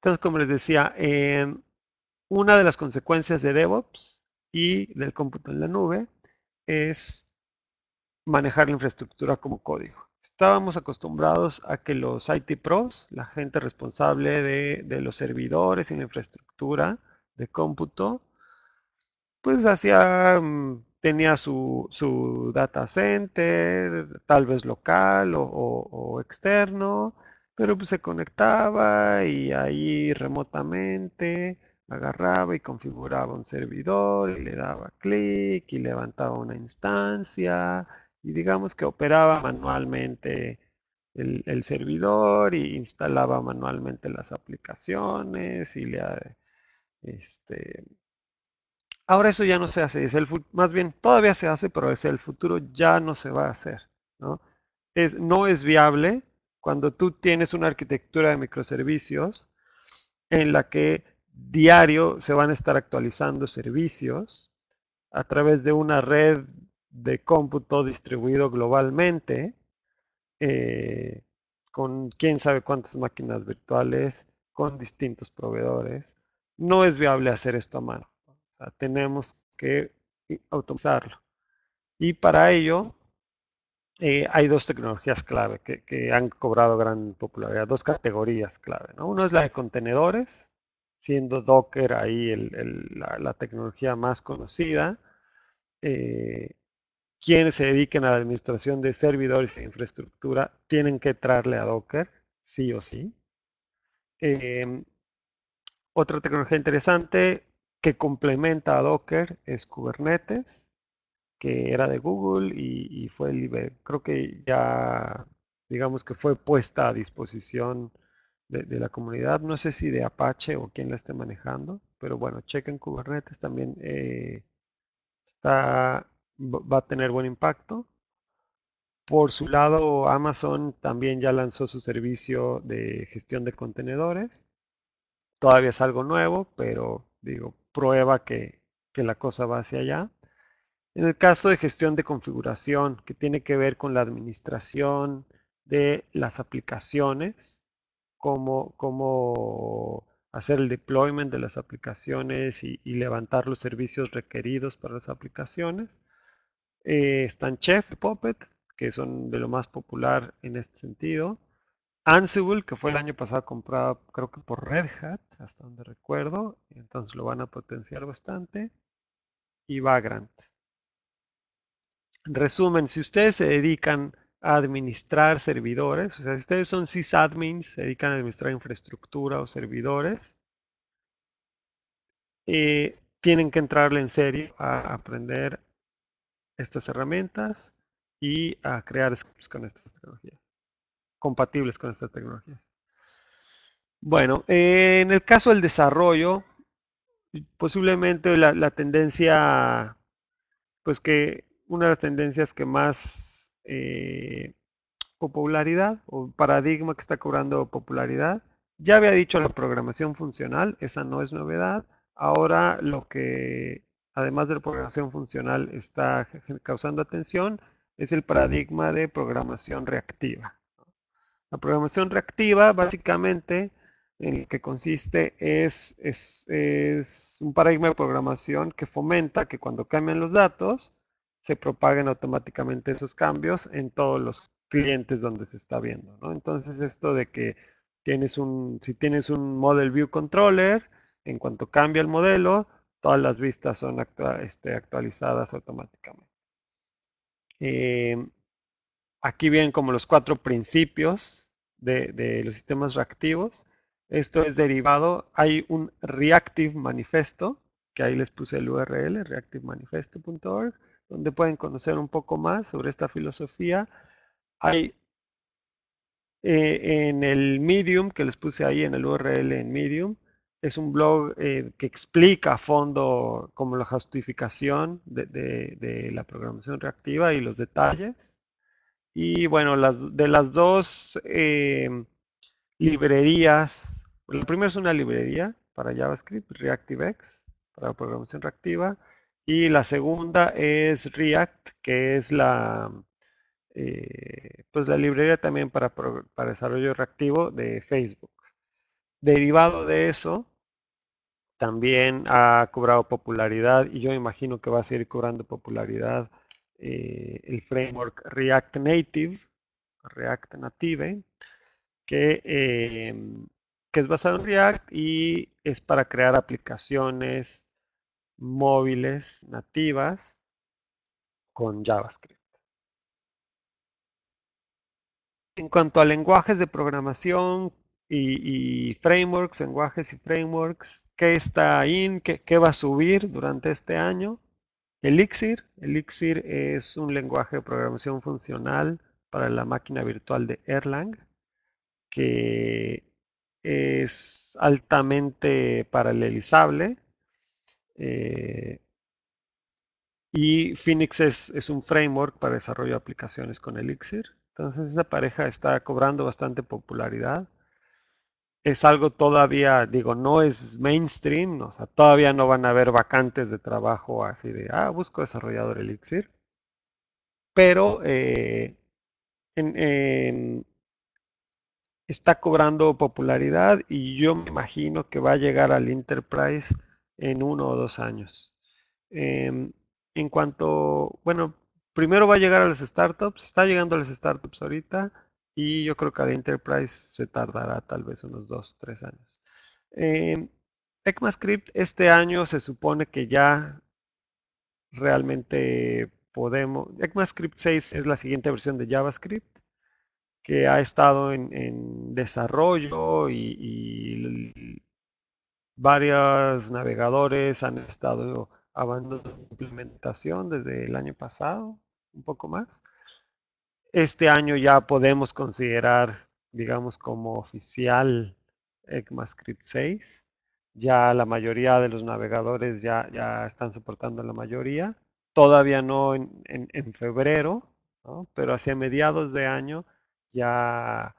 entonces, como les decía, una de las consecuencias de DevOps y del cómputo en la nube es manejar la infraestructura como código. Estábamos acostumbrados a que los IT pros, la gente responsable de los servidores y la infraestructura de cómputo, pues hacía, mm, tenía su, su data center, tal vez local o, externo, pero pues se conectaba y ahí remotamente agarraba y configuraba un servidor y le daba clic y levantaba una instancia y digamos que operaba manualmente el, servidor e instalaba manualmente las aplicaciones y le este, Ahora eso ya no se hace, es el, más bien todavía se hace, pero es el futuro ya no se va a hacer. ¿no? Es, no es viable cuando tú tienes una arquitectura de microservicios en la que diario se van a estar actualizando servicios a través de una red de cómputo distribuido globalmente, eh, con quién sabe cuántas máquinas virtuales, con distintos proveedores. No es viable hacer esto a mano tenemos que eh, automatizarlo. Y para ello eh, hay dos tecnologías clave que, han cobrado gran popularidad, dos categorías clave. ¿no? Uno es la de contenedores, siendo Docker ahí la, tecnología más conocida. Eh, quienes se dediquen a la administración de servidores e infraestructura tienen que traerle a Docker, sí o sí. Em, otra tecnología interesante que complementa a Docker es Kubernetes, que era de Google y, fue libre. Eh, creo que ya, digamos que fue puesta a disposición de, la comunidad. No sé si de Apache o quién la esté manejando, pero bueno, chequen Kubernetes también. Eh, está, va a tener buen impacto. Por su lado, Amazon también ya lanzó su servicio de gestión de contenedores. Todavía es algo nuevo, pero digo, prueba que, la cosa va hacia allá. En el caso de gestión de configuración, que tiene que ver con la administración de las aplicaciones, como cómo hacer el deployment de las aplicaciones y, levantar los servicios requeridos para las aplicaciones. Eh, están Chef Puppet, que son de lo más popular en este sentido. Ansible, que fue el año pasado comprado creo que por Red Hat, hasta donde recuerdo, entonces lo van a potenciar bastante, y Vagrant. En resumen, si ustedes se dedican a administrar servidores, o sea, si ustedes son sysadmins, se dedican a administrar infraestructura o servidores, eh, tienen que entrarle en serio a aprender estas herramientas y a crear scripts con estas tecnologías compatibles con estas tecnologías. Bueno, eh, en el caso del desarrollo, posiblemente la, tendencia, pues que una de las tendencias que más eh, popularidad o paradigma que está cobrando popularidad, ya había dicho la programación funcional, esa no es novedad. Ahora lo que, además de la programación funcional, está causando atención es el paradigma de programación reactiva. La programación reactiva básicamente en lo que consiste es, un paradigma de programación que fomenta que cuando cambian los datos, se propaguen automáticamente esos cambios en todos los clientes donde se está viendo. Entonces esto de que tienes un, si tienes un Model View Controller, en cuanto cambia el modelo, todas las vistas son este, actualizadas automáticamente. Eh, Aquí vienen como los cuatro principios de, los sistemas reactivos. Esto es derivado, hay un Reactive Manifesto, que ahí les puse el URL, reactivemanifesto.org, donde pueden conocer un poco más sobre esta filosofía. Hay eh, en el Medium, que les puse ahí en el URL en Medium, es un blog eh, que explica a fondo como la justificación de la programación reactiva y los detalles. Y bueno, las, de las dos eh, librerías, la primera es una librería para JavaScript, ReactiveX, para programación reactiva. Y la segunda es React, que es la, eh, pues la librería también para, para desarrollo reactivo de Facebook. Derivado de eso, también ha cobrado popularidad y yo imagino que va a seguir cobrando popularidad eh, el framework React Native, React Native, em, que, es basado en React y es para crear aplicaciones móviles nativas con JavaScript. En cuanto a lenguajes de programación y, frameworks, lenguajes y frameworks, ¿qué está ahí, ¿Qué va a subir durante este año? Elixir. Elixir es un lenguaje de programación funcional para la máquina virtual de Erlang que es altamente paralelizable. Eh, y Phoenix es, es, un framework para desarrollo de aplicaciones con Elixir. Entonces esa pareja está cobrando bastante popularidad es algo todavía, digo, no es mainstream, o sea, todavía no van a haber vacantes de trabajo así de, ah, busco desarrollador Elixir, pero eh, está cobrando popularidad y yo me imagino que va a llegar al Enterprise en uno o dos años. Em, en cuanto, bueno, primero va a llegar a las startups, está llegando a las startups ahorita y yo creo que la Enterprise se tardará tal vez unos 2, 3 años. ECMAScript este año se supone que ya realmente podemos... ECMAScript 6 es la siguiente versión de JavaScript que ha estado en, desarrollo y, y varios navegadores han estado hablando de implementación desde el año pasado, un poco más este año ya podemos considerar, digamos, como oficial ECMAScript 6. Ya la mayoría de los navegadores ya, ya están soportando la mayoría. Todavía no en, febrero, pero hacia mediados de año ya,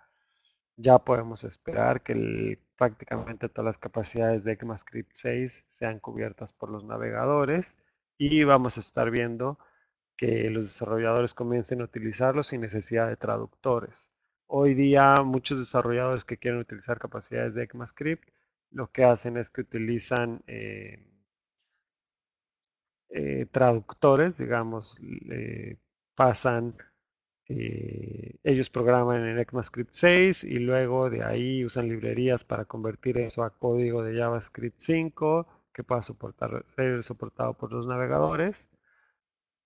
ya podemos esperar que prácticamente todas las capacidades de ECMAScript 6 sean cubiertas por los navegadores y vamos a estar viendo que los desarrolladores comiencen a utilizarlo sin necesidad de traductores. Hoy día muchos desarrolladores que quieren utilizar capacidades de ECMAScript lo que hacen es que utilizan eh, eh, traductores, digamos, pasan, eh, ellos programan en ECMAScript 6 y luego de ahí usan librerías para convertir eso a código de JavaScript 5 que pueda soportar, ser soportado por los navegadores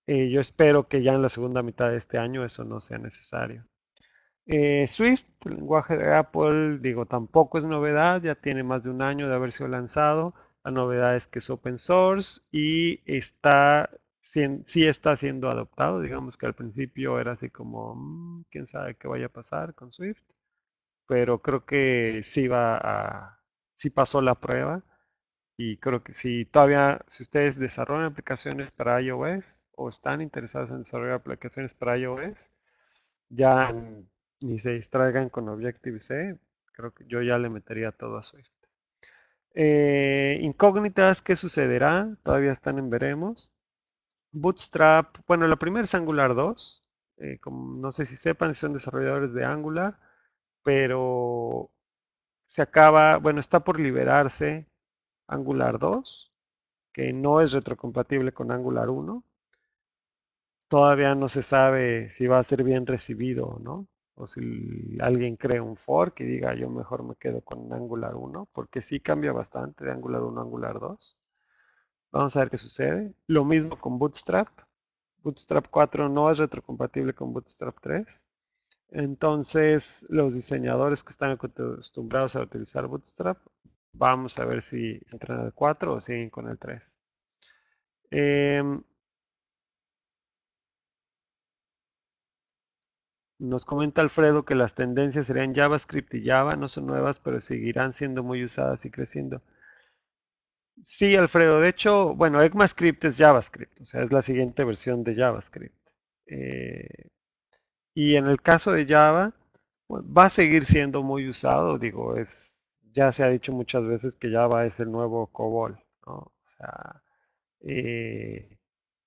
eh, yo espero que ya en la segunda mitad de este año eso no sea necesario. Eh, Swift, el lenguaje de Apple, digo, tampoco es novedad, ya tiene más de un año de haber sido lanzado. La novedad es que es open source y está, sí, está siendo adoptado. Digamos que al principio era así como, mm, quién sabe qué vaya a pasar con Swift, pero creo que sí va a, sí pasó la prueba. Y creo que si todavía, si ustedes desarrollan aplicaciones para iOS, o están interesados en desarrollar aplicaciones para iOS, ya ni se distraigan con Objective-C. Creo que yo ya le metería todo a suerte. Eh, incógnitas, ¿qué sucederá? Todavía están en veremos. Bootstrap, bueno, la primera es Angular 2. Eh, como, no sé si sepan, si son desarrolladores de Angular, pero se acaba, bueno, está por liberarse Angular 2, que no es retrocompatible con Angular 1 todavía no se sabe si va a ser bien recibido o no, o si alguien cree un fork y diga yo mejor me quedo con Angular 1, porque sí cambia bastante de Angular 1 a Angular 2. Vamos a ver qué sucede. Lo mismo con Bootstrap. Bootstrap 4 no es retrocompatible con Bootstrap 3. Entonces, los diseñadores que están acostumbrados a utilizar Bootstrap, vamos a ver si entran al 4 o siguen con el 3. Eh, em, Nos comenta Alfredo que las tendencias serían JavaScript y Java, no son nuevas, pero seguirán siendo muy usadas y creciendo. Sí, Alfredo, de hecho, bueno, ECMAScript es JavaScript, o sea, es la siguiente versión de JavaScript. Eh, y en el caso de Java, va a seguir siendo muy usado, digo, es, ya se ha dicho muchas veces que Java es el nuevo COBOL, O sea, eh,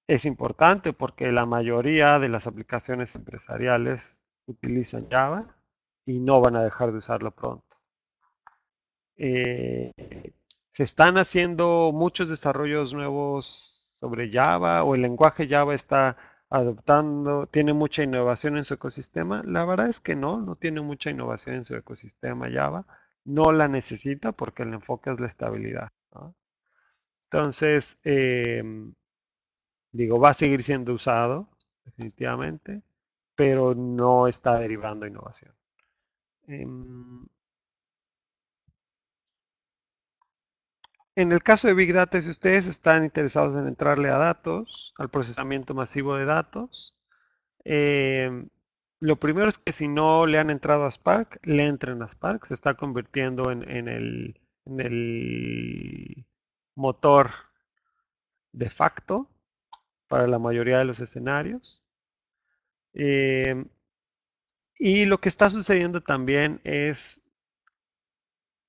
es importante porque la mayoría de las aplicaciones empresariales utilizan Java y no van a dejar de usarlo pronto. Eh, se están haciendo muchos desarrollos nuevos sobre Java o el lenguaje Java está adoptando, tiene mucha innovación en su ecosistema. La verdad es que no, no tiene mucha innovación en su ecosistema Java. No la necesita porque el enfoque es la estabilidad. Entonces, em, digo, va a seguir siendo usado, definitivamente pero no está derivando innovación. Em, en el caso de Big Data, si ustedes están interesados en entrarle a datos, al procesamiento masivo de datos, em, lo primero es que si no le han entrado a Spark, le entren a Spark, se está convirtiendo en, en el motor de facto para la mayoría de los escenarios. Em, y lo que está sucediendo también es,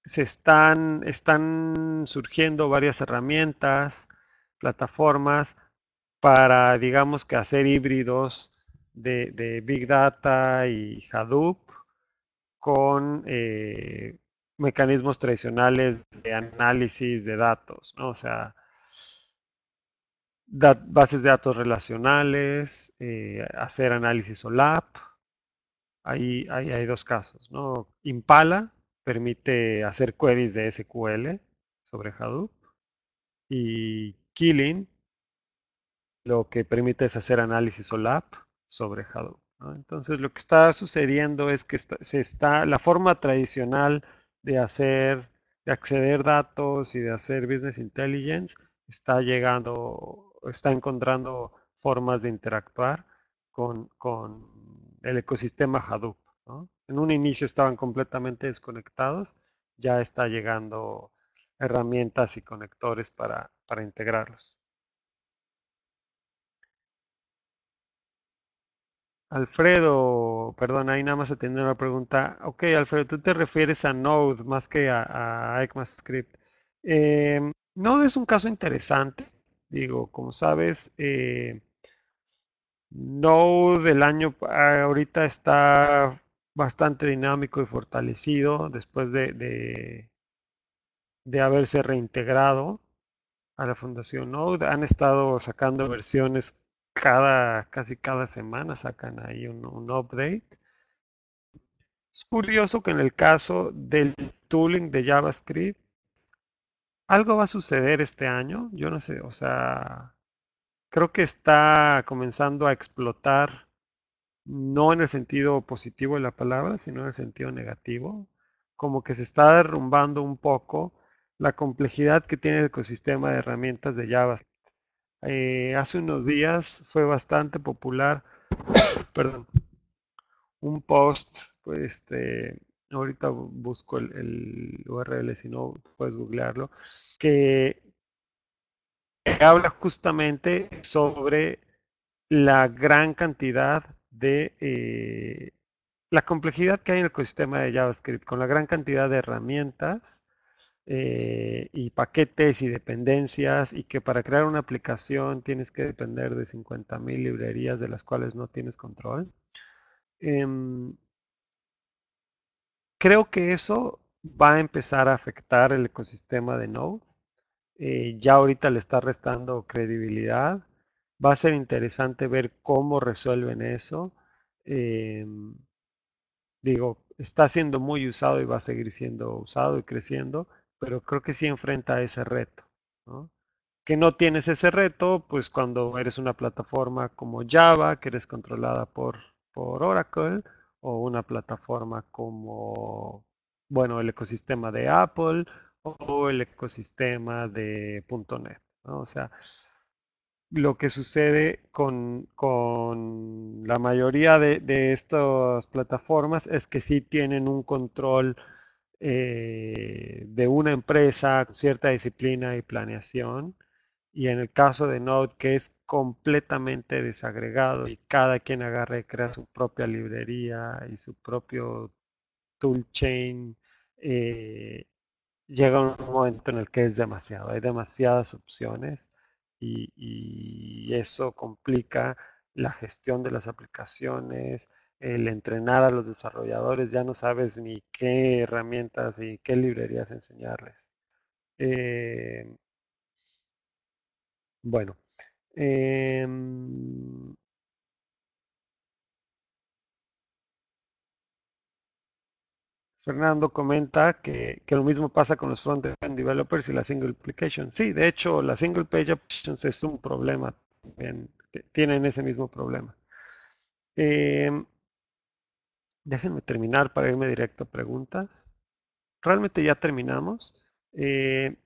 se están, están surgiendo varias herramientas, plataformas para, digamos que hacer híbridos de, Big Data y Hadoop con eh, mecanismos tradicionales de análisis de datos, ¿no? O sea, bases de datos relacionales, eh, hacer análisis OLAP. Ahí, hay dos casos. Impala permite hacer queries de SQL sobre Hadoop y Killing lo que permite es hacer análisis OLAP sobre Hadoop. Entonces lo que está sucediendo es que se está, la forma tradicional de hacer, de acceder datos y de hacer business intelligence está llegando está encontrando formas de interactuar con, el ecosistema Hadoop. En un inicio estaban completamente desconectados, ya está llegando herramientas y conectores para, integrarlos. Alfredo, perdón, ahí nada más atendiendo la pregunta. Ok, Alfredo, tú te refieres a Node más que a, ECMAScript. Em, Node es un caso interesante. Digo, como sabes, eh, Node del año ah, ahorita está bastante dinámico y fortalecido después de, de, haberse reintegrado a la Fundación Node. Han estado sacando versiones cada, casi cada semana sacan ahí un, un, update. Es curioso que en el caso del tooling de JavaScript algo va a suceder este año, yo no sé, o sea, creo que está comenzando a explotar, no en el sentido positivo de la palabra, sino en el sentido negativo, como que se está derrumbando un poco la complejidad que tiene el ecosistema de herramientas de JavaScript. Eh, hace unos días fue bastante popular, perdón, un post pues, este, ahorita busco el, URL, si no puedes googlearlo, que habla justamente sobre la gran cantidad de eh, la complejidad que hay en el ecosistema de JavaScript, con la gran cantidad de herramientas eh, y paquetes y dependencias, y que para crear una aplicación tienes que depender de 50.000 librerías de las cuales no tienes control. Em, creo que eso va a empezar a afectar el ecosistema de Node. Eh, ya ahorita le está restando credibilidad. Va a ser interesante ver cómo resuelven eso. Eh, digo, está siendo muy usado y va a seguir siendo usado y creciendo, pero creo que sí enfrenta ese reto. Que no tienes ese reto, pues cuando eres una plataforma como Java, que eres controlada por, por Oracle, o una plataforma como, bueno, el ecosistema de Apple o el ecosistema de .NET. O sea, lo que sucede con, con la mayoría de, estas plataformas es que sí tienen un control eh, de una empresa cierta disciplina y planeación y en el caso de Node que es completamente desagregado y cada quien agarre y crea su propia librería y su propio toolchain, eh, llega un momento en el que es demasiado, hay demasiadas opciones y, eso complica la gestión de las aplicaciones, el entrenar a los desarrolladores, ya no sabes ni qué herramientas y qué librerías enseñarles. Eh, bueno. Em, Fernando comenta que, lo mismo pasa con los front-end developers y la single application. Sí, de hecho, la single page applications es un problema. tienen ese mismo problema. Em, déjenme terminar para irme directo a preguntas. Realmente ya terminamos. Eh,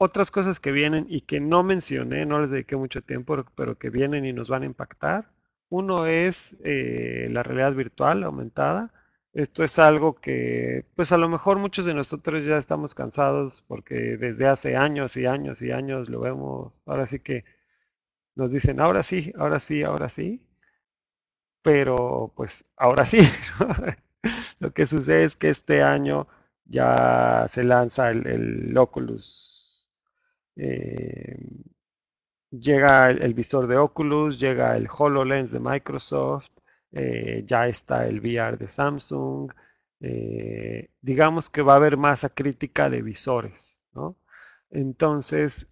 otras cosas que vienen y que no mencioné, no les dediqué mucho tiempo, pero que vienen y nos van a impactar. Uno es eh, la realidad virtual aumentada. Esto es algo que, pues a lo mejor muchos de nosotros ya estamos cansados porque desde hace años y años y años lo vemos. Ahora sí que nos dicen, ahora sí, ahora sí, ahora sí. Pero pues ahora sí. lo que sucede es que este año ya se lanza el, el Oculus eh, llega el, visor de Oculus, llega el HoloLens de Microsoft, eh, ya está el VR de Samsung. Eh, digamos que va a haber masa crítica de visores, ¿no? Entonces,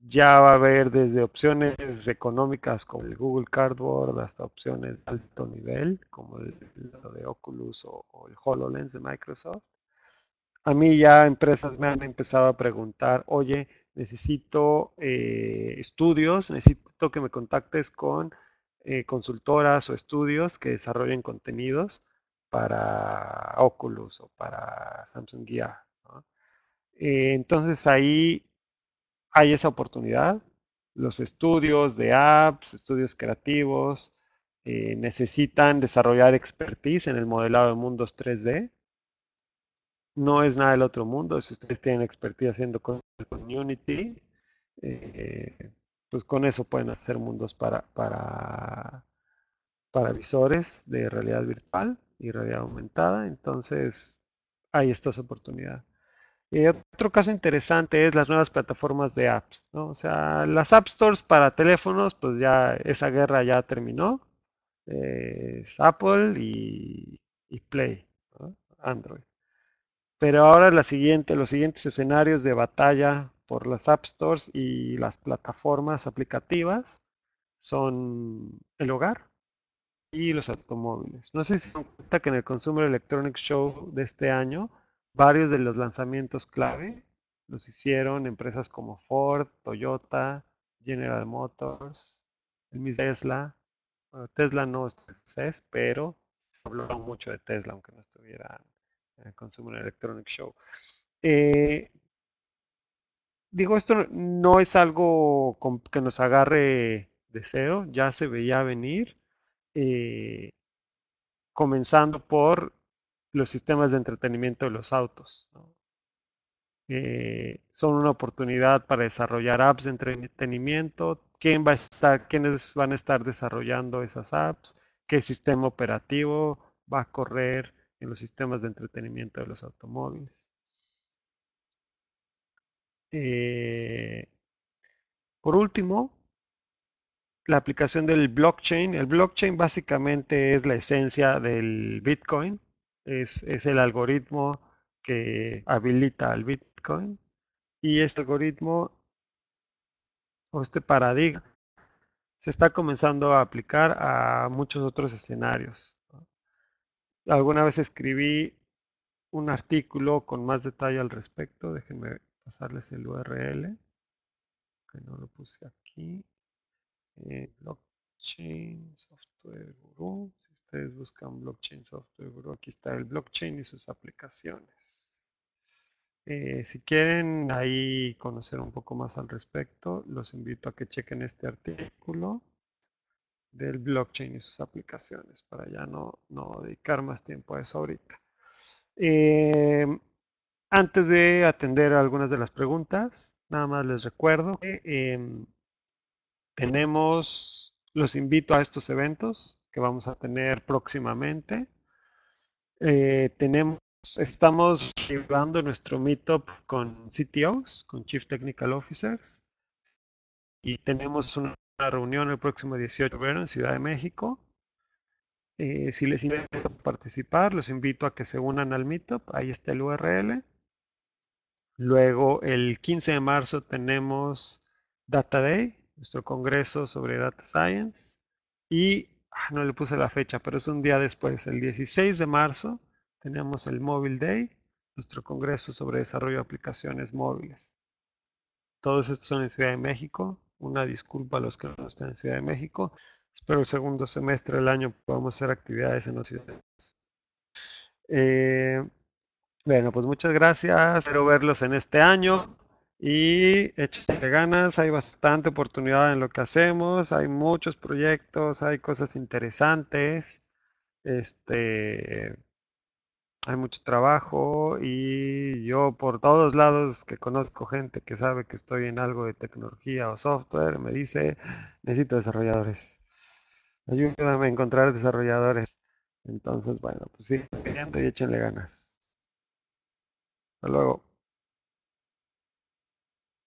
ya va a haber desde opciones económicas como el Google Cardboard hasta opciones de alto nivel como el, de Oculus o, el HoloLens de Microsoft. A mí ya empresas me han empezado a preguntar, oye, necesito eh, estudios, necesito que me contactes con eh, consultoras o estudios que desarrollen contenidos para Oculus o para Samsung Gear. Eh, entonces ahí hay esa oportunidad. Los estudios de apps, estudios creativos, necesitan desarrollar expertise en el modelado de mundos 3D no es nada del otro mundo. Si ustedes tienen expertise haciendo con el community, eh, pues con eso pueden hacer mundos para, para, para visores de realidad virtual y realidad aumentada. Entonces, ahí está su oportunidad. otro caso interesante es las nuevas plataformas de apps. O sea, las App Stores para teléfonos, pues ya esa guerra ya terminó. Eh, Apple y, Play, Android. Pero ahora la siguiente, los siguientes escenarios de batalla por las App Stores y las plataformas aplicativas son el hogar y los automóviles. No sé si se dan cuenta que en el Consumer Electronics Show de este año, varios de los lanzamientos clave los hicieron empresas como Ford, Toyota, General Motors, el Tesla. Bueno, Tesla no es pero se habló mucho de Tesla, aunque no estuviera eh, Consumer Electronic Show. Eh, digo, esto no es algo que nos agarre deseo... ya se veía venir, eh, comenzando por los sistemas de entretenimiento de los autos. son una oportunidad para desarrollar apps de entretenimiento. ¿Quién va a estar, ¿Quiénes van a estar desarrollando esas apps? ¿Qué sistema operativo va a correr? en los sistemas de entretenimiento de los automóviles. Eh, por último, la aplicación del blockchain. El blockchain básicamente es la esencia del Bitcoin, es, es el algoritmo que habilita al Bitcoin y este algoritmo o este paradigma se está comenzando a aplicar a muchos otros escenarios. Alguna vez escribí un artículo con más detalle al respecto. Déjenme pasarles el URL, que no lo puse aquí. Eh, blockchain Software Si ustedes buscan Blockchain Software aquí está el blockchain y sus aplicaciones. Eh, si quieren ahí conocer un poco más al respecto, los invito a que chequen este artículo del blockchain y sus aplicaciones, para ya no, no dedicar más tiempo a eso ahorita. Em, antes de atender algunas de las preguntas, nada más les recuerdo que em, tenemos, los invito a estos eventos que vamos a tener próximamente. Eh, tenemos, estamos llevando nuestro meetup con CTOs, con Chief Technical Officers, y tenemos una la reunión el próximo 18 de febrero en Ciudad de México. Eh, si les interesa participar, los invito a que se unan al Meetup. Ahí está el URL. Luego, el 15 de marzo tenemos Data Day, nuestro congreso sobre Data Science. Y ah, no le puse la fecha, pero es un día después, el 16 de marzo, tenemos el Mobile Day, nuestro congreso sobre desarrollo de aplicaciones móviles. Todos estos son en Ciudad de México una disculpa a los que no están en Ciudad de México. Espero el segundo semestre del año podamos hacer actividades en las ciudades. Eh, bueno, pues muchas gracias. Espero verlos en este año. Y de ganas, hay bastante oportunidad en lo que hacemos, hay muchos proyectos, hay cosas interesantes. Este, hay mucho trabajo y yo por todos lados que conozco gente que sabe que estoy en algo de tecnología o software, me dice, necesito desarrolladores. Ayúdame a encontrar desarrolladores. Entonces, bueno, pues sí, y échenle ganas. Hasta luego.